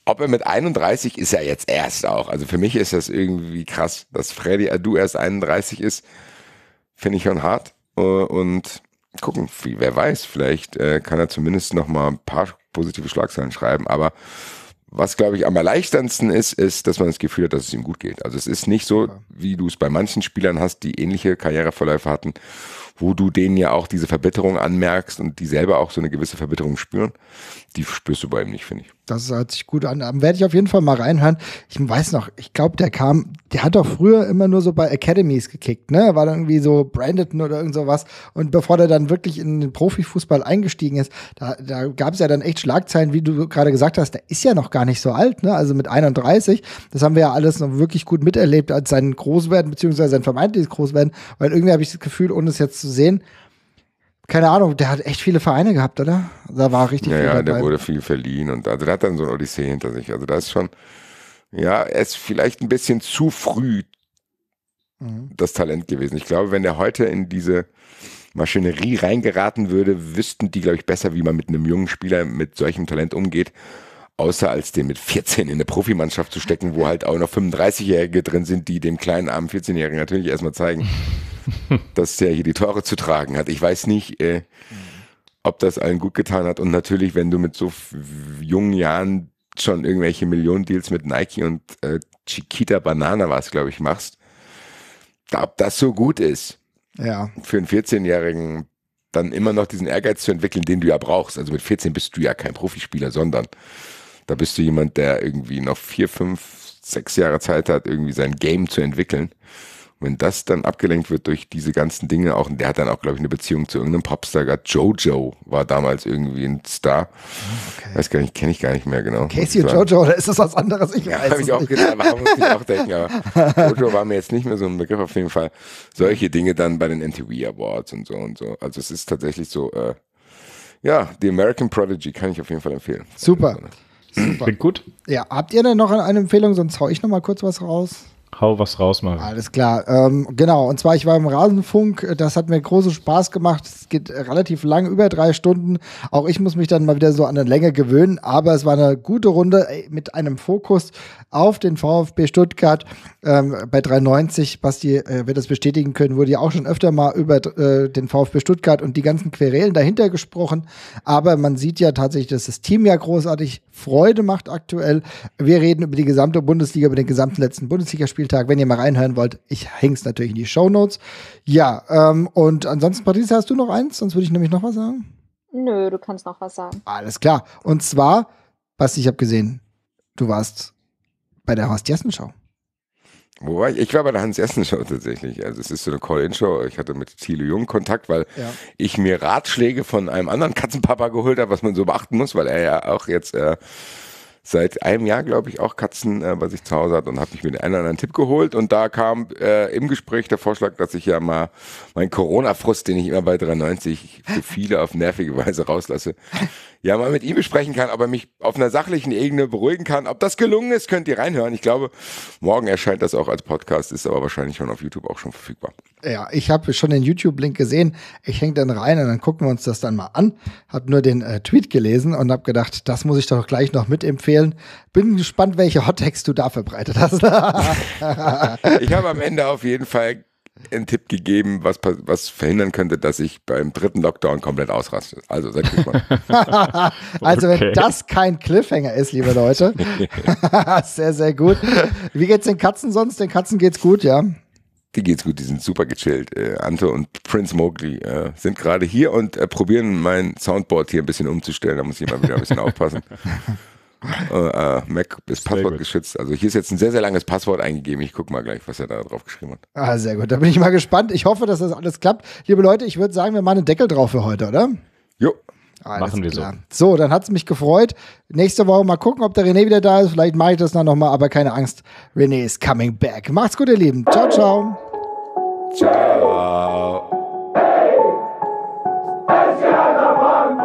ob er mit 31 ist ja jetzt erst auch. Also für mich ist das irgendwie krass, dass Freddy Adu äh, erst 31 ist, finde ich schon hart. Äh, und gucken, wer weiß, vielleicht äh, kann er zumindest noch mal ein paar positive Schlagzeilen schreiben, aber was, glaube ich, am erleichterndsten ist, ist, dass man das Gefühl hat, dass es ihm gut geht. Also es ist nicht so, wie du es bei manchen Spielern hast, die ähnliche Karriereverläufe hatten, wo du denen ja auch diese Verbitterung anmerkst und die selber auch so eine gewisse Verbitterung spüren. Die spürst du bei ihm nicht, finde ich. Das hört sich gut an. Ähm, werde ich auf jeden Fall mal reinhören. Ich weiß noch, ich glaube, der kam, der hat doch früher immer nur so bei Academies gekickt, ne? War dann irgendwie so Brandon oder irgend sowas. Und bevor der dann wirklich in den Profifußball eingestiegen ist, da, da gab es ja dann echt Schlagzeilen, wie du gerade gesagt hast, der ist ja noch gar nicht so alt, ne? Also mit 31, das haben wir ja alles noch wirklich gut miterlebt, als sein Großwerden, beziehungsweise sein vermeintliches Großwerden, weil irgendwie habe ich das Gefühl, ohne es jetzt zu sehen. Keine Ahnung, der hat echt viele Vereine gehabt, oder? Da war richtig ja, viel. Ja, dabei. der wurde viel verliehen und also der hat dann so ein Odyssee hinter sich. Also das ist schon, ja, er ist vielleicht ein bisschen zu früh mhm. das Talent gewesen. Ich glaube, wenn er heute in diese Maschinerie reingeraten würde, wüssten die, glaube ich, besser, wie man mit einem jungen Spieler mit solchem Talent umgeht außer als den mit 14 in eine Profimannschaft zu stecken, wo halt auch noch 35-Jährige drin sind, die dem kleinen armen 14-Jährigen natürlich erstmal zeigen, dass der hier die Tore zu tragen hat. Ich weiß nicht, äh, ob das allen gut getan hat. Und natürlich, wenn du mit so jungen Jahren schon irgendwelche Millionen-Deals mit Nike und äh, Chiquita Banana was, glaube ich, machst, da, ob das so gut ist. Ja. Für einen 14-Jährigen dann immer noch diesen Ehrgeiz zu entwickeln, den du ja brauchst. Also mit 14 bist du ja kein Profispieler, sondern da bist du jemand, der irgendwie noch vier, fünf, sechs Jahre Zeit hat, irgendwie sein Game zu entwickeln wenn das dann abgelenkt wird durch diese ganzen Dinge, auch der hat dann auch, glaube ich, eine Beziehung zu irgendeinem Popstar. gehabt. Jojo war damals irgendwie ein Star. Okay. Weiß gar nicht, kenne ich gar nicht mehr genau. Casey und Jojo, oder ist das was anderes? Ich ja, habe ich auch gedacht, warum muss ich auch denken, aber Jojo war mir jetzt nicht mehr so ein Begriff auf jeden Fall. Solche Dinge dann bei den NTV Awards und so und so. Also es ist tatsächlich so, äh, ja, The American Prodigy kann ich auf jeden Fall empfehlen. Super. Super. Klingt gut. Ja, habt ihr denn noch eine Empfehlung? Sonst hau ich noch mal kurz was raus. Hau was raus, Mann. Alles klar. Ähm, genau, und zwar, ich war im Rasenfunk. Das hat mir großen Spaß gemacht. Es geht relativ lang, über drei Stunden. Auch ich muss mich dann mal wieder so an eine Länge gewöhnen. Aber es war eine gute Runde mit einem Fokus auf den VfB Stuttgart. Ähm, bei 390, Basti äh, wird das bestätigen können, wurde ja auch schon öfter mal über äh, den VfB Stuttgart und die ganzen Querelen dahinter gesprochen. Aber man sieht ja tatsächlich, dass das Team ja großartig Freude macht aktuell. Wir reden über die gesamte Bundesliga, über den gesamten letzten Bundesligaspiel. Spieltag, wenn ihr mal reinhören wollt. Ich hänge es natürlich in die Show Notes. Ja, ähm, und ansonsten, Patricia, hast du noch eins? Sonst würde ich nämlich noch was sagen. Nö, du kannst noch was sagen. Alles klar. Und zwar, Basti, ich habe gesehen, du warst bei der Horst Jessen Show. Wo war ich? Ich war bei der Hans-Jessen-Show tatsächlich. Also es ist so eine Call-In-Show. Ich hatte mit Thilo Jung Kontakt, weil ja. ich mir Ratschläge von einem anderen Katzenpapa geholt habe, was man so beachten muss, weil er ja auch jetzt äh, seit einem Jahr, glaube ich, auch Katzen äh, was ich zu Hause hat und habe mich mit einem anderen Tipp geholt. Und da kam äh, im Gespräch der Vorschlag, dass ich ja mal meinen Corona-Frust, den ich immer bei 93 für viele auf nervige Weise rauslasse, ja mal mit ihm besprechen kann, ob er mich auf einer sachlichen Ebene beruhigen kann. Ob das gelungen ist, könnt ihr reinhören. Ich glaube, morgen erscheint das auch als Podcast, ist aber wahrscheinlich schon auf YouTube auch schon verfügbar. Ja, ich habe schon den YouTube-Link gesehen. Ich hänge dann rein und dann gucken wir uns das dann mal an. Hab nur den äh, Tweet gelesen und habe gedacht, das muss ich doch gleich noch mitempfehlen. Bin gespannt, welche Hot Hottext du da verbreitet hast. ich habe am Ende auf jeden Fall einen Tipp gegeben, was, was verhindern könnte, dass ich beim dritten Lockdown komplett ausraste. Also, seid gespannt. also, okay. wenn das kein Cliffhanger ist, liebe Leute. sehr, sehr gut. Wie geht's den Katzen sonst? Den Katzen geht's gut, ja? Die geht's gut, die sind super gechillt. Äh, Ante und Prince Mowgli äh, sind gerade hier und äh, probieren mein Soundboard hier ein bisschen umzustellen. Da muss ich mal wieder ein bisschen aufpassen. Äh, äh, Mac ist Passwort geschützt. Also hier ist jetzt ein sehr, sehr langes Passwort eingegeben. Ich gucke mal gleich, was er da drauf geschrieben hat. Ah, sehr gut. Da bin ich mal gespannt. Ich hoffe, dass das alles klappt. Liebe Leute, ich würde sagen, wir machen einen Deckel drauf für heute, oder? Jo. Alles Machen wir klar. so. So, dann hat es mich gefreut. Nächste Woche mal gucken, ob der René wieder da ist. Vielleicht mache ich das dann nochmal, aber keine Angst. René ist coming back. Macht's gut, ihr Lieben. Ciao, ciao. Ciao. Hey,